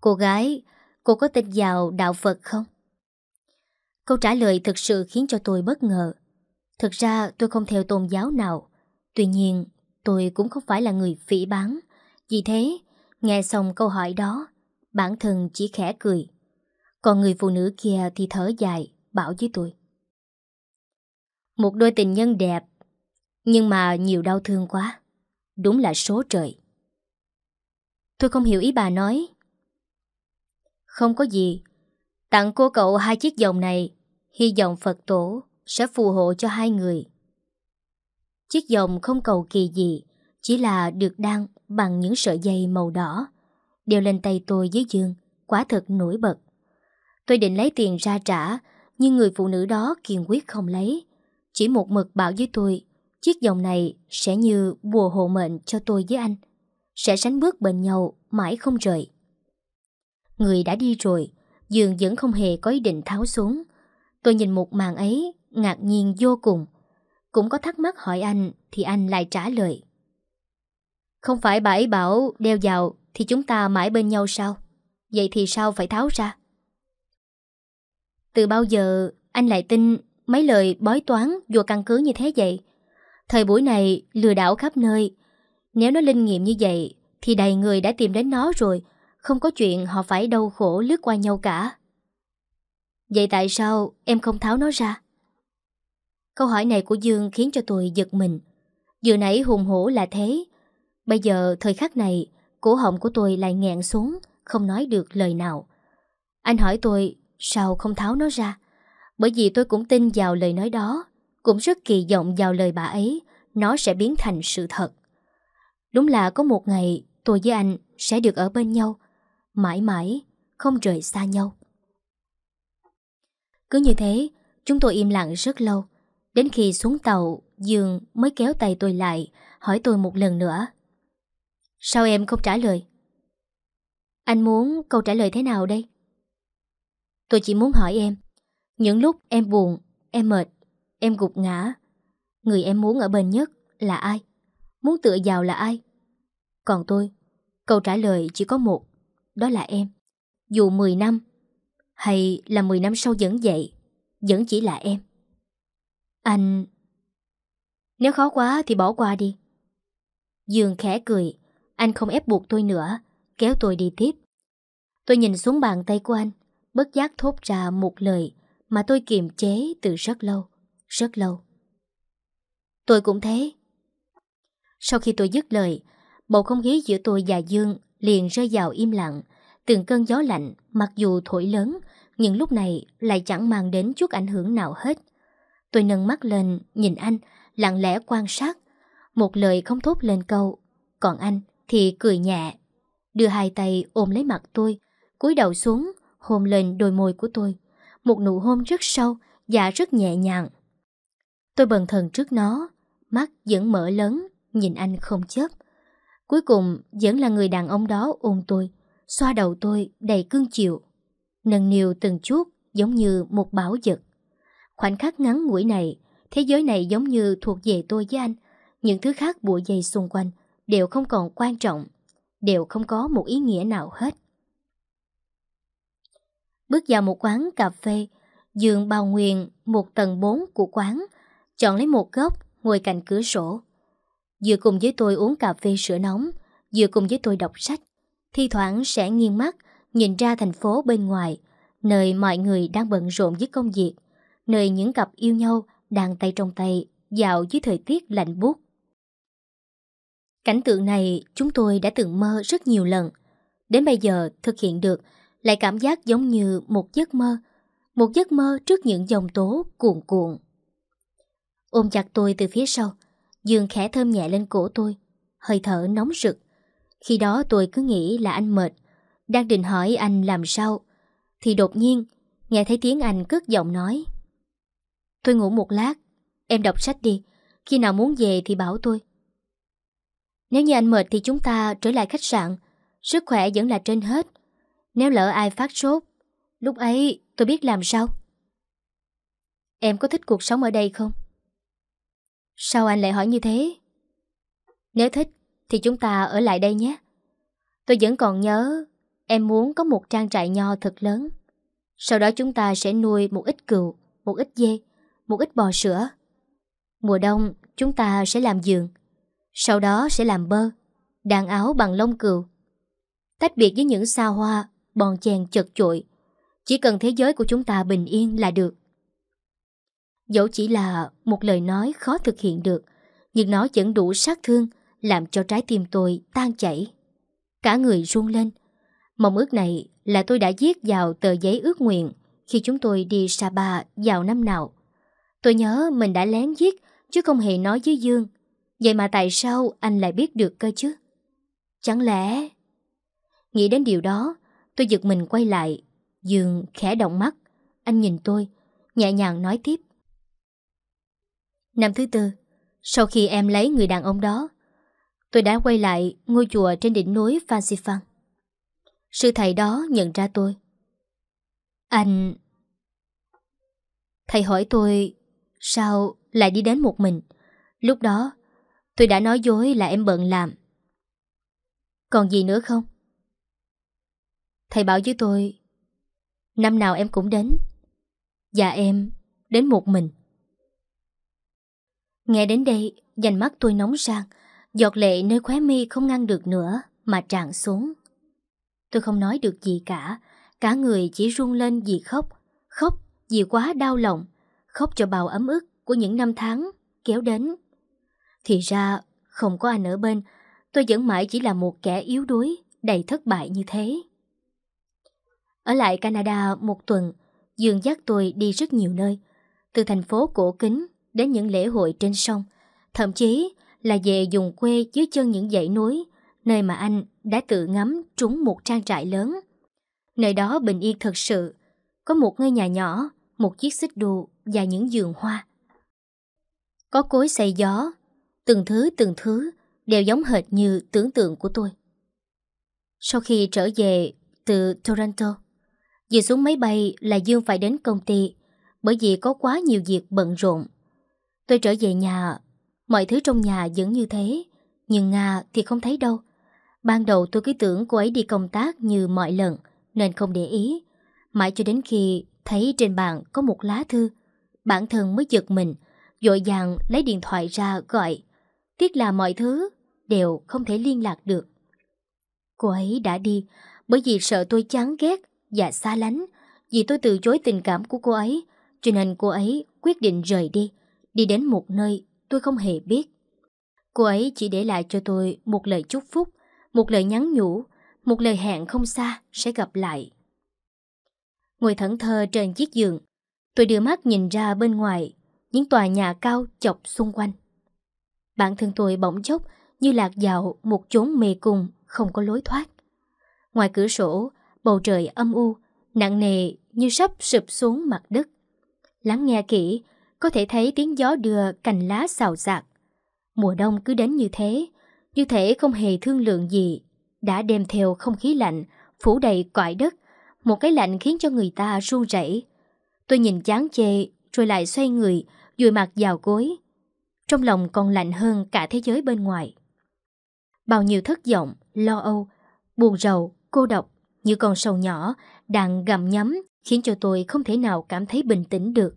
Cô gái, cô có tin vào đạo Phật không? Câu trả lời thực sự khiến cho tôi bất ngờ. Thực ra tôi không theo tôn giáo nào, tuy nhiên tôi cũng không phải là người phỉ bán. Vì thế, nghe xong câu hỏi đó, bản thân chỉ khẽ cười. Còn người phụ nữ kia thì thở dài, bảo với tôi. Một đôi tình nhân đẹp, nhưng mà nhiều đau thương quá. Đúng là số trời. Tôi không hiểu ý bà nói, không có gì. Tặng cô cậu hai chiếc vòng này, hy vọng Phật tổ sẽ phù hộ cho hai người. Chiếc vòng không cầu kỳ gì, chỉ là được đan bằng những sợi dây màu đỏ. Đeo lên tay tôi với Dương, quả thật nổi bật. Tôi định lấy tiền ra trả, nhưng người phụ nữ đó kiên quyết không lấy. Chỉ một mực bảo với tôi, chiếc vòng này sẽ như bùa hộ mệnh cho tôi với anh. Sẽ sánh bước bên nhau, mãi không rời. Người đã đi rồi, giường vẫn không hề có ý định tháo xuống. Tôi nhìn một màn ấy, ngạc nhiên vô cùng. Cũng có thắc mắc hỏi anh, thì anh lại trả lời. Không phải bà ấy bảo đeo vào thì chúng ta mãi bên nhau sao? Vậy thì sao phải tháo ra? Từ bao giờ anh lại tin mấy lời bói toán vô căn cứ như thế vậy? Thời buổi này lừa đảo khắp nơi. Nếu nó linh nghiệm như vậy thì đầy người đã tìm đến nó rồi không có chuyện họ phải đau khổ lướt qua nhau cả Vậy tại sao em không tháo nó ra? Câu hỏi này của Dương khiến cho tôi giật mình Vừa nãy hùng hổ là thế Bây giờ thời khắc này Cổ họng của tôi lại nghẹn xuống Không nói được lời nào Anh hỏi tôi sao không tháo nó ra Bởi vì tôi cũng tin vào lời nói đó Cũng rất kỳ vọng vào lời bà ấy Nó sẽ biến thành sự thật Đúng là có một ngày tôi với anh sẽ được ở bên nhau mãi mãi, không rời xa nhau. Cứ như thế, chúng tôi im lặng rất lâu. Đến khi xuống tàu, Dương mới kéo tay tôi lại, hỏi tôi một lần nữa. Sao em không trả lời? Anh muốn câu trả lời thế nào đây? Tôi chỉ muốn hỏi em, những lúc em buồn, em mệt, em gục ngã, người em muốn ở bên nhất là ai? Muốn tựa vào là ai? Còn tôi, câu trả lời chỉ có một đó là em. Dù 10 năm, hay là 10 năm sau vẫn vậy, vẫn chỉ là em. Anh... Nếu khó quá thì bỏ qua đi. Dương khẽ cười, anh không ép buộc tôi nữa, kéo tôi đi tiếp. Tôi nhìn xuống bàn tay của anh, bất giác thốt ra một lời mà tôi kiềm chế từ rất lâu, rất lâu. Tôi cũng thế. Sau khi tôi dứt lời, bầu không khí giữa tôi và Dương liền rơi vào im lặng từng cơn gió lạnh, mặc dù thổi lớn, nhưng lúc này lại chẳng mang đến chút ảnh hưởng nào hết. Tôi nâng mắt lên, nhìn anh, lặng lẽ quan sát. Một lời không thốt lên câu, còn anh thì cười nhẹ. Đưa hai tay ôm lấy mặt tôi, cúi đầu xuống, hôn lên đôi môi của tôi. Một nụ hôn rất sâu và rất nhẹ nhàng. Tôi bần thần trước nó, mắt vẫn mở lớn, nhìn anh không chớp. Cuối cùng vẫn là người đàn ông đó ôm tôi, xoa đầu tôi đầy cương chịu, nâng niu từng chút giống như một bảo vật. Khoảnh khắc ngắn ngủi này, thế giới này giống như thuộc về tôi với anh, những thứ khác bụa dày xung quanh đều không còn quan trọng, đều không có một ý nghĩa nào hết. Bước vào một quán cà phê, giường bao nguyên một tầng 4 của quán, chọn lấy một góc ngồi cạnh cửa sổ. Vừa cùng với tôi uống cà phê sữa nóng, vừa cùng với tôi đọc sách thi thoảng sẽ nghiêng mắt, nhìn ra thành phố bên ngoài, nơi mọi người đang bận rộn với công việc, nơi những cặp yêu nhau đang tay trong tay, dạo dưới thời tiết lạnh buốt. Cảnh tượng này chúng tôi đã từng mơ rất nhiều lần. Đến bây giờ thực hiện được lại cảm giác giống như một giấc mơ, một giấc mơ trước những dòng tố cuồn cuộn. Ôm chặt tôi từ phía sau, Dương khẽ thơm nhẹ lên cổ tôi, hơi thở nóng rực, khi đó tôi cứ nghĩ là anh mệt Đang định hỏi anh làm sao Thì đột nhiên Nghe thấy tiếng anh cất giọng nói Tôi ngủ một lát Em đọc sách đi Khi nào muốn về thì bảo tôi Nếu như anh mệt thì chúng ta trở lại khách sạn Sức khỏe vẫn là trên hết Nếu lỡ ai phát sốt Lúc ấy tôi biết làm sao Em có thích cuộc sống ở đây không? Sao anh lại hỏi như thế? Nếu thích thì chúng ta ở lại đây nhé Tôi vẫn còn nhớ Em muốn có một trang trại nho thật lớn Sau đó chúng ta sẽ nuôi một ít cừu Một ít dê Một ít bò sữa Mùa đông chúng ta sẽ làm giường Sau đó sẽ làm bơ Đàn áo bằng lông cừu Tách biệt với những xa hoa Bòn chèn chật chội Chỉ cần thế giới của chúng ta bình yên là được Dẫu chỉ là một lời nói khó thực hiện được Nhưng nó vẫn đủ sát thương làm cho trái tim tôi tan chảy. Cả người run lên. Mong ước này là tôi đã viết vào tờ giấy ước nguyện khi chúng tôi đi Sapa vào năm nào. Tôi nhớ mình đã lén viết chứ không hề nói với Dương. Vậy mà tại sao anh lại biết được cơ chứ? Chẳng lẽ... Nghĩ đến điều đó, tôi giật mình quay lại. Dương khẽ động mắt. Anh nhìn tôi, nhẹ nhàng nói tiếp. Năm thứ tư, sau khi em lấy người đàn ông đó, Tôi đã quay lại ngôi chùa trên đỉnh núi Phan Xiphan. Sư thầy đó nhận ra tôi. Anh... Thầy hỏi tôi sao lại đi đến một mình. Lúc đó tôi đã nói dối là em bận làm. Còn gì nữa không? Thầy bảo với tôi Năm nào em cũng đến Và em đến một mình Nghe đến đây Dành mắt tôi nóng sang Giọt lệ nơi khóe mi không ngăn được nữa mà tràn xuống. Tôi không nói được gì cả, cả người chỉ run lên vì khóc, khóc vì quá đau lòng, khóc cho bào ấm ức của những năm tháng kéo đến. Thì ra, không có anh ở bên, tôi vẫn mãi chỉ là một kẻ yếu đuối, đầy thất bại như thế. Ở lại Canada một tuần, Dương dắt tôi đi rất nhiều nơi, từ thành phố cổ kính đến những lễ hội trên sông, thậm chí là về vùng quê dưới chân những dãy núi, nơi mà anh đã tự ngắm trúng một trang trại lớn. Nơi đó bình yên thật sự, có một ngôi nhà nhỏ, một chiếc xích đu và những giường hoa. Có cối xay gió, từng thứ từng thứ đều giống hệt như tưởng tượng của tôi. Sau khi trở về từ Toronto, vừa xuống máy bay là Dương phải đến công ty bởi vì có quá nhiều việc bận rộn. Tôi trở về nhà Mọi thứ trong nhà vẫn như thế, nhưng Nga thì không thấy đâu. Ban đầu tôi cứ tưởng cô ấy đi công tác như mọi lần, nên không để ý. Mãi cho đến khi thấy trên bàn có một lá thư, bản thân mới giật mình, dội dàng lấy điện thoại ra gọi. Tiếc là mọi thứ đều không thể liên lạc được. Cô ấy đã đi bởi vì sợ tôi chán ghét và xa lánh vì tôi từ chối tình cảm của cô ấy cho nên cô ấy quyết định rời đi, đi đến một nơi tôi không hề biết. Cô ấy chỉ để lại cho tôi một lời chúc phúc, một lời nhắn nhủ, một lời hẹn không xa sẽ gặp lại. Ngồi thẫn thờ trên chiếc giường, tôi đưa mắt nhìn ra bên ngoài, những tòa nhà cao chọc xung quanh. Bản thân tôi bỗng chốc như lạc dạo một chốn mê cung không có lối thoát. Ngoài cửa sổ, bầu trời âm u, nặng nề như sắp sụp xuống mặt đất. Lắng nghe kỹ, có thể thấy tiếng gió đưa cành lá xào xạc. Mùa đông cứ đến như thế, như thể không hề thương lượng gì, đã đem theo không khí lạnh, phủ đầy cõi đất, một cái lạnh khiến cho người ta run rẩy. Tôi nhìn chán chê, rồi lại xoay người, dùi mặt vào gối. Trong lòng còn lạnh hơn cả thế giới bên ngoài. Bao nhiêu thất vọng, lo âu, buồn rầu, cô độc, như con sầu nhỏ, đang gặm nhắm khiến cho tôi không thể nào cảm thấy bình tĩnh được.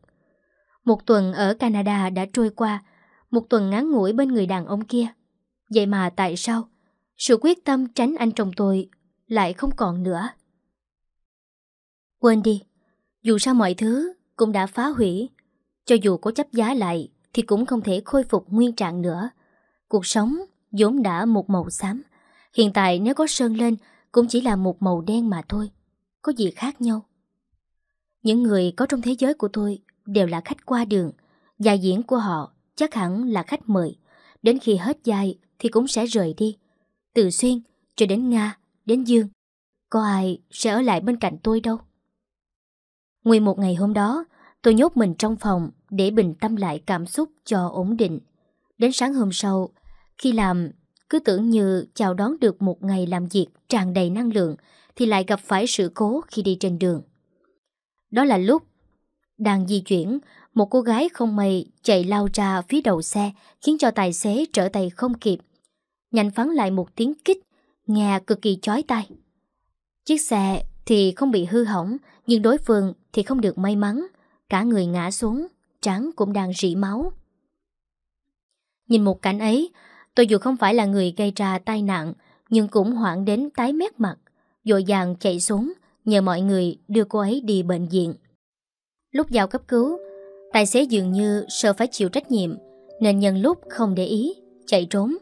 Một tuần ở Canada đã trôi qua, một tuần ngắn ngủi bên người đàn ông kia. Vậy mà tại sao? Sự quyết tâm tránh anh chồng tôi lại không còn nữa. Quên đi, dù sao mọi thứ cũng đã phá hủy. Cho dù có chấp giá lại thì cũng không thể khôi phục nguyên trạng nữa. Cuộc sống vốn đã một màu xám. Hiện tại nếu có sơn lên cũng chỉ là một màu đen mà thôi. Có gì khác nhau? Những người có trong thế giới của tôi đều là khách qua đường. Gia diễn của họ chắc hẳn là khách mời. Đến khi hết dài thì cũng sẽ rời đi. Từ Xuyên cho đến Nga, đến Dương. Có ai sẽ ở lại bên cạnh tôi đâu. Nguyên một ngày hôm đó, tôi nhốt mình trong phòng để bình tâm lại cảm xúc cho ổn định. Đến sáng hôm sau, khi làm, cứ tưởng như chào đón được một ngày làm việc tràn đầy năng lượng thì lại gặp phải sự cố khi đi trên đường. Đó là lúc đang di chuyển, một cô gái không may chạy lao ra phía đầu xe khiến cho tài xế trở tay không kịp. Nhanh phán lại một tiếng kích, nghe cực kỳ chói tai. Chiếc xe thì không bị hư hỏng, nhưng đối phương thì không được may mắn. Cả người ngã xuống, trán cũng đang rỉ máu. Nhìn một cảnh ấy, tôi dù không phải là người gây ra tai nạn, nhưng cũng hoảng đến tái mét mặt, dội dàng chạy xuống, nhờ mọi người đưa cô ấy đi bệnh viện. Lúc giao cấp cứu, tài xế dường như sợ phải chịu trách nhiệm, nên nhân lúc không để ý, chạy trốn.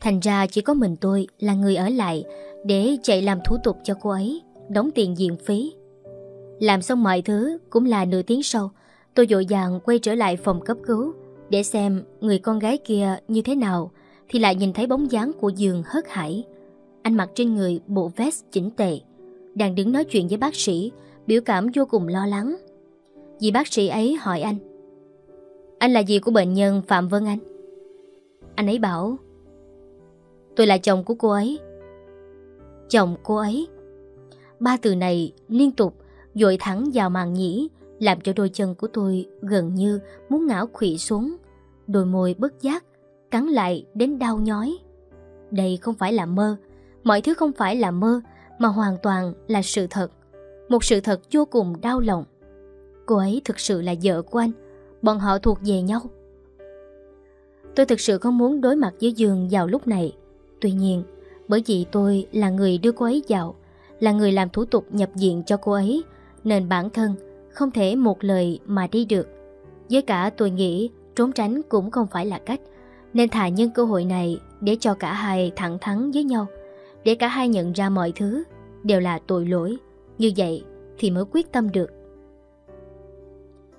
Thành ra chỉ có mình tôi là người ở lại để chạy làm thủ tục cho cô ấy, đóng tiền diện phí. Làm xong mọi thứ cũng là nửa tiếng sau, tôi dội dàng quay trở lại phòng cấp cứu để xem người con gái kia như thế nào thì lại nhìn thấy bóng dáng của giường hớt hải. Anh mặc trên người bộ vest chỉnh tề, đang đứng nói chuyện với bác sĩ, biểu cảm vô cùng lo lắng vì bác sĩ ấy hỏi anh Anh là gì của bệnh nhân Phạm Vân Anh? Anh ấy bảo Tôi là chồng của cô ấy Chồng cô ấy Ba từ này liên tục dội thẳng vào màng nhĩ Làm cho đôi chân của tôi gần như muốn ngã khủy xuống Đôi môi bất giác Cắn lại đến đau nhói Đây không phải là mơ Mọi thứ không phải là mơ Mà hoàn toàn là sự thật Một sự thật vô cùng đau lòng Cô ấy thực sự là vợ của anh Bọn họ thuộc về nhau Tôi thực sự không muốn đối mặt với Dương vào lúc này Tuy nhiên Bởi vì tôi là người đưa cô ấy vào Là người làm thủ tục nhập viện cho cô ấy Nên bản thân Không thể một lời mà đi được Với cả tôi nghĩ Trốn tránh cũng không phải là cách Nên thà nhân cơ hội này Để cho cả hai thẳng thắn với nhau Để cả hai nhận ra mọi thứ Đều là tội lỗi Như vậy thì mới quyết tâm được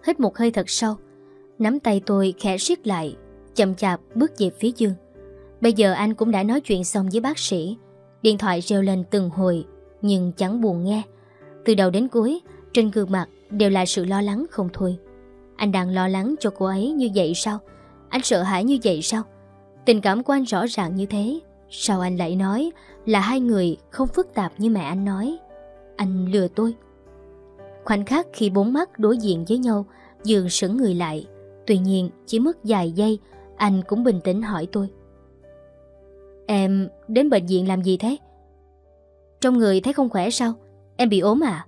Hít một hơi thật sâu Nắm tay tôi khẽ siết lại Chậm chạp bước về phía Dương Bây giờ anh cũng đã nói chuyện xong với bác sĩ Điện thoại reo lên từng hồi Nhưng chẳng buồn nghe Từ đầu đến cuối Trên gương mặt đều là sự lo lắng không thôi Anh đang lo lắng cho cô ấy như vậy sao Anh sợ hãi như vậy sao Tình cảm của anh rõ ràng như thế Sao anh lại nói Là hai người không phức tạp như mẹ anh nói Anh lừa tôi Khoảnh khắc khi bốn mắt đối diện với nhau, Dương sững người lại. Tuy nhiên, chỉ mất vài giây, anh cũng bình tĩnh hỏi tôi. Em đến bệnh viện làm gì thế? Trong người thấy không khỏe sao? Em bị ốm à?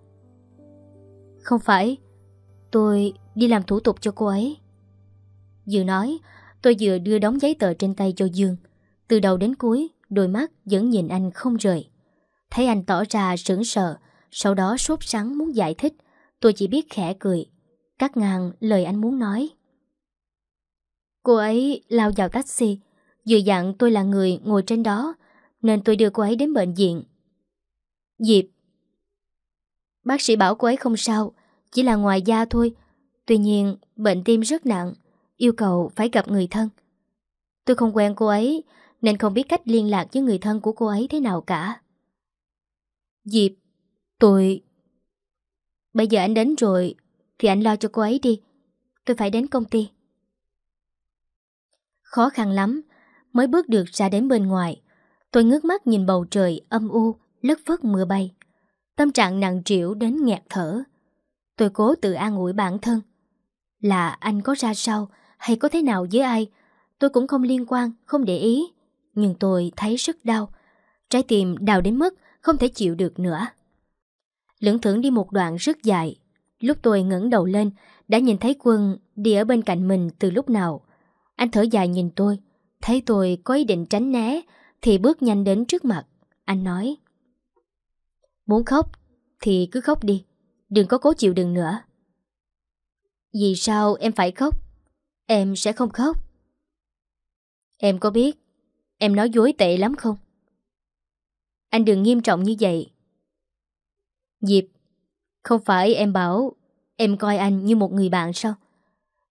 Không phải, tôi đi làm thủ tục cho cô ấy. Vừa nói, tôi vừa đưa đóng giấy tờ trên tay cho Dương. Từ đầu đến cuối, đôi mắt vẫn nhìn anh không rời. Thấy anh tỏ ra sững sờ, sau đó sốt sắng muốn giải thích, Tôi chỉ biết khẽ cười, cắt ngang lời anh muốn nói. Cô ấy lao vào taxi, dự dạng tôi là người ngồi trên đó, nên tôi đưa cô ấy đến bệnh viện. Diệp Bác sĩ bảo cô ấy không sao, chỉ là ngoài da thôi. Tuy nhiên, bệnh tim rất nặng, yêu cầu phải gặp người thân. Tôi không quen cô ấy, nên không biết cách liên lạc với người thân của cô ấy thế nào cả. Diệp, tôi Bây giờ anh đến rồi Thì anh lo cho cô ấy đi Tôi phải đến công ty Khó khăn lắm Mới bước được ra đến bên ngoài Tôi ngước mắt nhìn bầu trời âm u Lất phất mưa bay Tâm trạng nặng trĩu đến nghẹt thở Tôi cố tự an ủi bản thân Là anh có ra sao Hay có thế nào với ai Tôi cũng không liên quan, không để ý Nhưng tôi thấy rất đau Trái tim đau đến mức không thể chịu được nữa lững thững đi một đoạn rất dài. Lúc tôi ngẩng đầu lên, đã nhìn thấy quân đi ở bên cạnh mình từ lúc nào. Anh thở dài nhìn tôi, thấy tôi có ý định tránh né, thì bước nhanh đến trước mặt. Anh nói, muốn khóc thì cứ khóc đi, đừng có cố chịu đựng nữa. Vì sao em phải khóc? Em sẽ không khóc. Em có biết, em nói dối tệ lắm không? Anh đừng nghiêm trọng như vậy, Diệp Không phải em bảo Em coi anh như một người bạn sao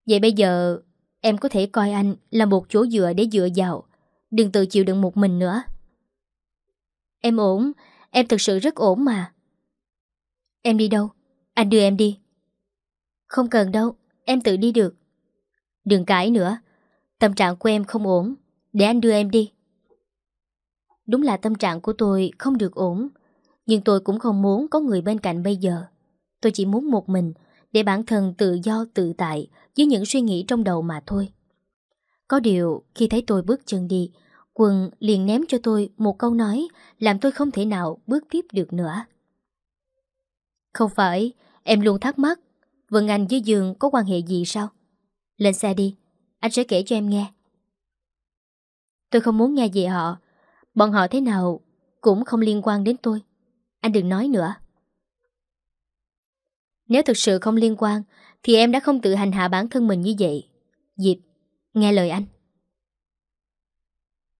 Vậy bây giờ Em có thể coi anh là một chỗ dựa để dựa vào Đừng tự chịu đựng một mình nữa Em ổn Em thực sự rất ổn mà Em đi đâu Anh đưa em đi Không cần đâu Em tự đi được Đừng cãi nữa Tâm trạng của em không ổn Để anh đưa em đi Đúng là tâm trạng của tôi không được ổn nhưng tôi cũng không muốn có người bên cạnh bây giờ Tôi chỉ muốn một mình Để bản thân tự do tự tại Với những suy nghĩ trong đầu mà thôi Có điều khi thấy tôi bước chân đi Quân liền ném cho tôi một câu nói Làm tôi không thể nào bước tiếp được nữa Không phải Em luôn thắc mắc Vân Anh với Dương có quan hệ gì sao Lên xe đi Anh sẽ kể cho em nghe Tôi không muốn nghe về họ Bọn họ thế nào cũng không liên quan đến tôi anh đừng nói nữa Nếu thực sự không liên quan Thì em đã không tự hành hạ bản thân mình như vậy Diệp Nghe lời anh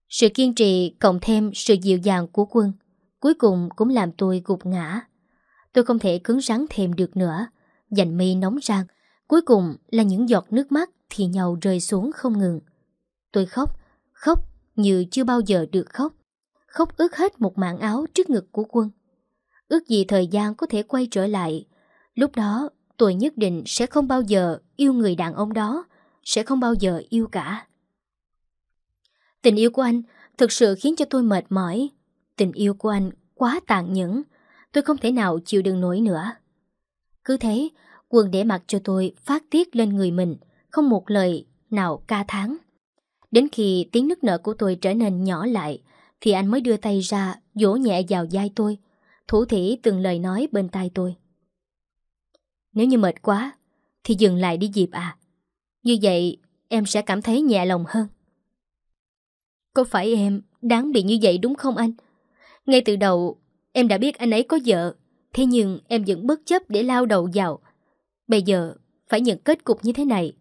Sự kiên trì cộng thêm sự dịu dàng của quân Cuối cùng cũng làm tôi gục ngã Tôi không thể cứng rắn thêm được nữa Dành mi nóng rang Cuối cùng là những giọt nước mắt Thì nhau rơi xuống không ngừng Tôi khóc, khóc như chưa bao giờ được khóc Khóc ướt hết một mảng áo trước ngực của quân Ước gì thời gian có thể quay trở lại Lúc đó tôi nhất định sẽ không bao giờ yêu người đàn ông đó Sẽ không bao giờ yêu cả Tình yêu của anh thực sự khiến cho tôi mệt mỏi Tình yêu của anh quá tàn nhẫn Tôi không thể nào chịu đựng nổi nữa Cứ thế quần để mặc cho tôi phát tiết lên người mình Không một lời nào ca tháng Đến khi tiếng nức nở của tôi trở nên nhỏ lại Thì anh mới đưa tay ra Vỗ nhẹ vào vai tôi thủ thỉ từng lời nói bên tai tôi. Nếu như mệt quá, thì dừng lại đi dịp à. Như vậy em sẽ cảm thấy nhẹ lòng hơn. Có phải em đáng bị như vậy đúng không anh? Ngay từ đầu em đã biết anh ấy có vợ, thế nhưng em vẫn bất chấp để lao đầu vào. Bây giờ phải nhận kết cục như thế này,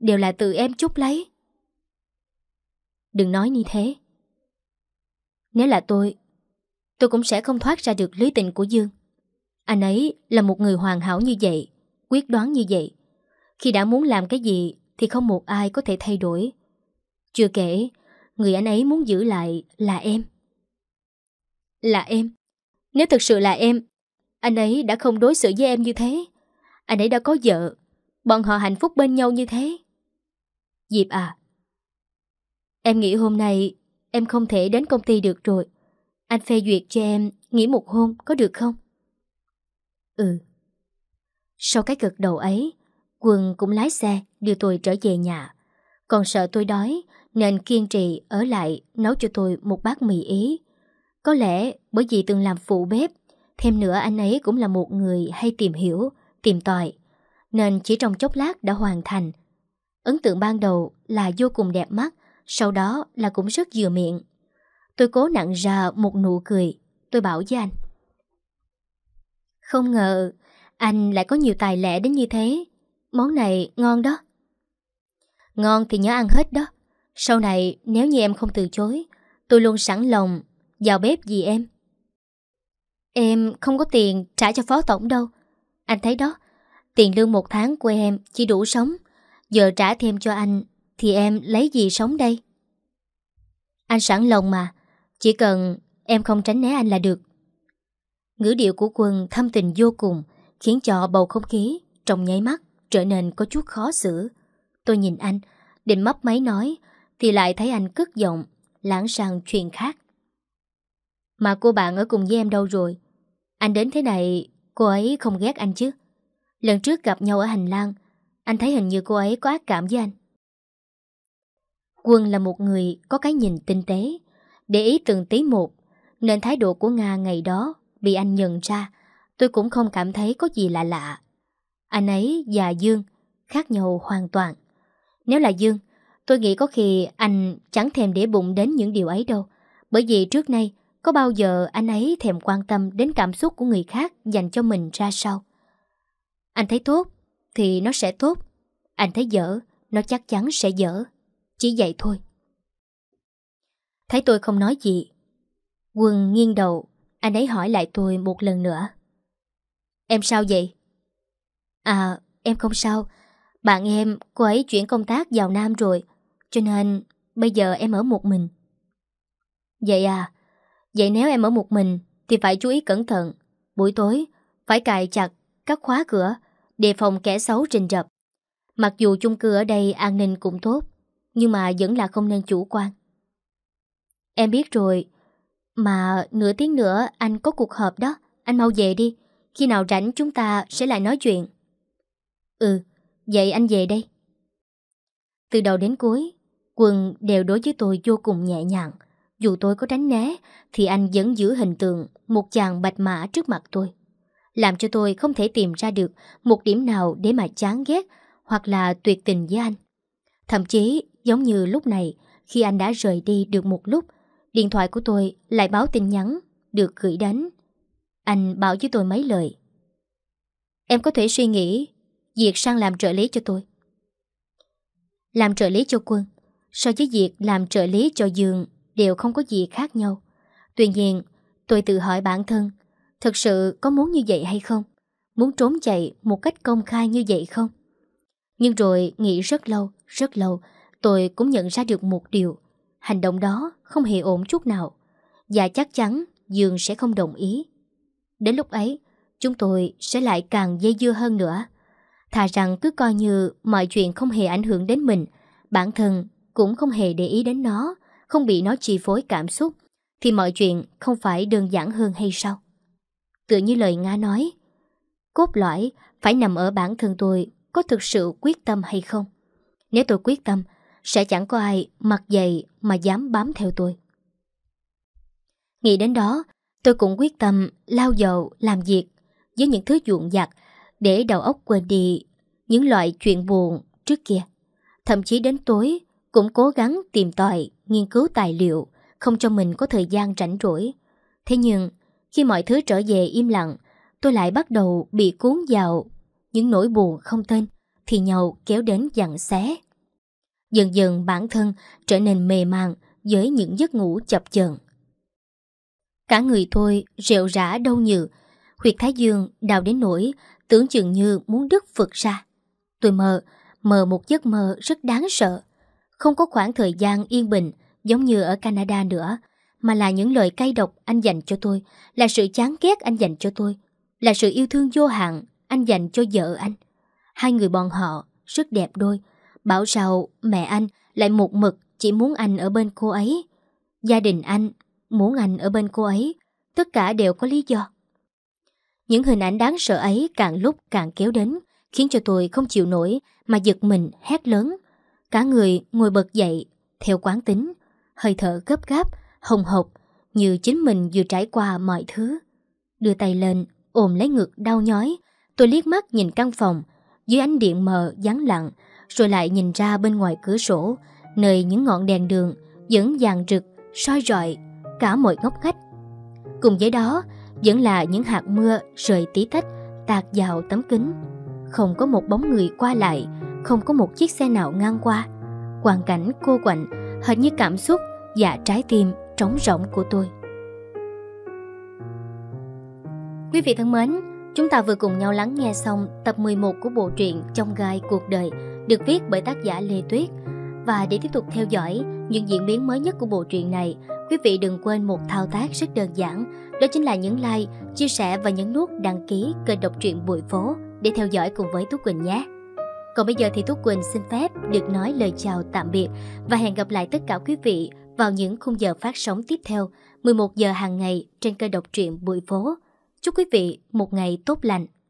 đều là từ em chút lấy. Đừng nói như thế. Nếu là tôi, tôi cũng sẽ không thoát ra được lý tình của Dương. Anh ấy là một người hoàn hảo như vậy, quyết đoán như vậy. Khi đã muốn làm cái gì thì không một ai có thể thay đổi. Chưa kể, người anh ấy muốn giữ lại là em. Là em. Nếu thực sự là em, anh ấy đã không đối xử với em như thế. Anh ấy đã có vợ, bọn họ hạnh phúc bên nhau như thế. Diệp à, em nghĩ hôm nay em không thể đến công ty được rồi. Anh phê duyệt cho em nghỉ một hôm có được không? Ừ. Sau cái cực đầu ấy, Quân cũng lái xe đưa tôi trở về nhà. Còn sợ tôi đói nên kiên trì ở lại nấu cho tôi một bát mì Ý. Có lẽ bởi vì từng làm phụ bếp, thêm nữa anh ấy cũng là một người hay tìm hiểu, tìm tòi, nên chỉ trong chốc lát đã hoàn thành. Ấn tượng ban đầu là vô cùng đẹp mắt, sau đó là cũng rất dừa miệng. Tôi cố nặng ra một nụ cười Tôi bảo với anh Không ngờ Anh lại có nhiều tài lẻ đến như thế Món này ngon đó Ngon thì nhớ ăn hết đó Sau này nếu như em không từ chối Tôi luôn sẵn lòng Vào bếp vì em Em không có tiền trả cho phó tổng đâu Anh thấy đó Tiền lương một tháng của em chỉ đủ sống Giờ trả thêm cho anh Thì em lấy gì sống đây Anh sẵn lòng mà chỉ cần em không tránh né anh là được. Ngữ điệu của quân thâm tình vô cùng, khiến cho bầu không khí trong nháy mắt trở nên có chút khó xử. Tôi nhìn anh, định mấp máy nói, thì lại thấy anh cất giọng, lãng sang chuyện khác. Mà cô bạn ở cùng với em đâu rồi? Anh đến thế này, cô ấy không ghét anh chứ? Lần trước gặp nhau ở hành lang, anh thấy hình như cô ấy có ác cảm với anh. Quân là một người có cái nhìn tinh tế, để ý từng tí một, nên thái độ của Nga ngày đó bị anh nhận ra, tôi cũng không cảm thấy có gì lạ lạ. Anh ấy và Dương khác nhau hoàn toàn. Nếu là Dương, tôi nghĩ có khi anh chẳng thèm để bụng đến những điều ấy đâu, bởi vì trước nay có bao giờ anh ấy thèm quan tâm đến cảm xúc của người khác dành cho mình ra sao. Anh thấy tốt thì nó sẽ tốt, anh thấy dở nó chắc chắn sẽ dở. Chỉ vậy thôi. Thấy tôi không nói gì Quân nghiêng đầu Anh ấy hỏi lại tôi một lần nữa Em sao vậy? À em không sao Bạn em cô ấy chuyển công tác vào Nam rồi Cho nên bây giờ em ở một mình Vậy à Vậy nếu em ở một mình Thì phải chú ý cẩn thận Buổi tối phải cài chặt các khóa cửa Đề phòng kẻ xấu trình rập Mặc dù chung cư ở đây an ninh cũng tốt Nhưng mà vẫn là không nên chủ quan Em biết rồi. Mà nửa tiếng nữa anh có cuộc họp đó. Anh mau về đi. Khi nào rảnh chúng ta sẽ lại nói chuyện. Ừ, vậy anh về đây. Từ đầu đến cuối, Quân đều đối với tôi vô cùng nhẹ nhàng. Dù tôi có tránh né, thì anh vẫn giữ hình tượng một chàng bạch mã trước mặt tôi. Làm cho tôi không thể tìm ra được một điểm nào để mà chán ghét hoặc là tuyệt tình với anh. Thậm chí giống như lúc này, khi anh đã rời đi được một lúc Điện thoại của tôi lại báo tin nhắn được gửi đến. Anh bảo với tôi mấy lời. Em có thể suy nghĩ việc sang làm trợ lý cho tôi. Làm trợ lý cho quân so với việc làm trợ lý cho Dương đều không có gì khác nhau. Tuy nhiên, tôi tự hỏi bản thân thật sự có muốn như vậy hay không? Muốn trốn chạy một cách công khai như vậy không? Nhưng rồi nghĩ rất lâu, rất lâu tôi cũng nhận ra được một điều hành động đó không hề ổn chút nào. Và chắc chắn Dương sẽ không đồng ý. Đến lúc ấy, chúng tôi sẽ lại càng dây dưa hơn nữa. Thà rằng cứ coi như mọi chuyện không hề ảnh hưởng đến mình, bản thân cũng không hề để ý đến nó, không bị nó chi phối cảm xúc, thì mọi chuyện không phải đơn giản hơn hay sao? Tựa như lời Nga nói, cốt lõi phải nằm ở bản thân tôi có thực sự quyết tâm hay không. Nếu tôi quyết tâm sẽ chẳng có ai mặc dày mà dám bám theo tôi. Nghĩ đến đó, tôi cũng quyết tâm lao dầu làm việc với những thứ ruộng vặt để đầu óc quên đi những loại chuyện buồn trước kia. Thậm chí đến tối cũng cố gắng tìm tòi, nghiên cứu tài liệu, không cho mình có thời gian rảnh rỗi. Thế nhưng, khi mọi thứ trở về im lặng, tôi lại bắt đầu bị cuốn vào những nỗi buồn không tên thì nhau kéo đến dặn xé. Dần dần bản thân trở nên mề màng với những giấc ngủ chập chờn. Cả người tôi rệu rã đau nhừ, huyệt thái dương đào đến nỗi tưởng chừng như muốn đứt phật ra. Tôi mơ, mơ một giấc mơ rất đáng sợ. Không có khoảng thời gian yên bình giống như ở Canada nữa, mà là những lời cay độc anh dành cho tôi, là sự chán ghét anh dành cho tôi, là sự yêu thương vô hạn anh dành cho vợ anh. Hai người bọn họ rất đẹp đôi, Bảo sao mẹ anh lại một mực chỉ muốn anh ở bên cô ấy. Gia đình anh muốn anh ở bên cô ấy. Tất cả đều có lý do. Những hình ảnh đáng sợ ấy càng lúc càng kéo đến, khiến cho tôi không chịu nổi mà giật mình hét lớn. Cả người ngồi bật dậy, theo quán tính, hơi thở gấp gáp, hồng hộc, như chính mình vừa trải qua mọi thứ. Đưa tay lên, ôm lấy ngực đau nhói, tôi liếc mắt nhìn căn phòng, dưới ánh điện mờ, vắng lặng, rồi lại nhìn ra bên ngoài cửa sổ Nơi những ngọn đèn đường Vẫn vàng rực, soi rọi Cả mọi ngóc ngách Cùng với đó vẫn là những hạt mưa rơi tí tách tạt vào tấm kính Không có một bóng người qua lại Không có một chiếc xe nào ngang qua Hoàn cảnh cô quạnh Hệt như cảm xúc và trái tim trống rỗng của tôi Quý vị thân mến, chúng ta vừa cùng nhau lắng nghe xong tập 11 của bộ truyện Trong gai cuộc đời được viết bởi tác giả Lê Tuyết. Và để tiếp tục theo dõi những diễn biến mới nhất của bộ truyện này, quý vị đừng quên một thao tác rất đơn giản, đó chính là nhấn like, chia sẻ và nhấn nút đăng ký kênh đọc truyện Bụi Phố để theo dõi cùng với Tú Quỳnh nhé. Còn bây giờ thì Tú Quỳnh xin phép được nói lời chào tạm biệt và hẹn gặp lại tất cả quý vị vào những khung giờ phát sóng tiếp theo 11 giờ hàng ngày trên kênh đọc truyện Bụi Phố. Chúc quý vị một ngày tốt lành.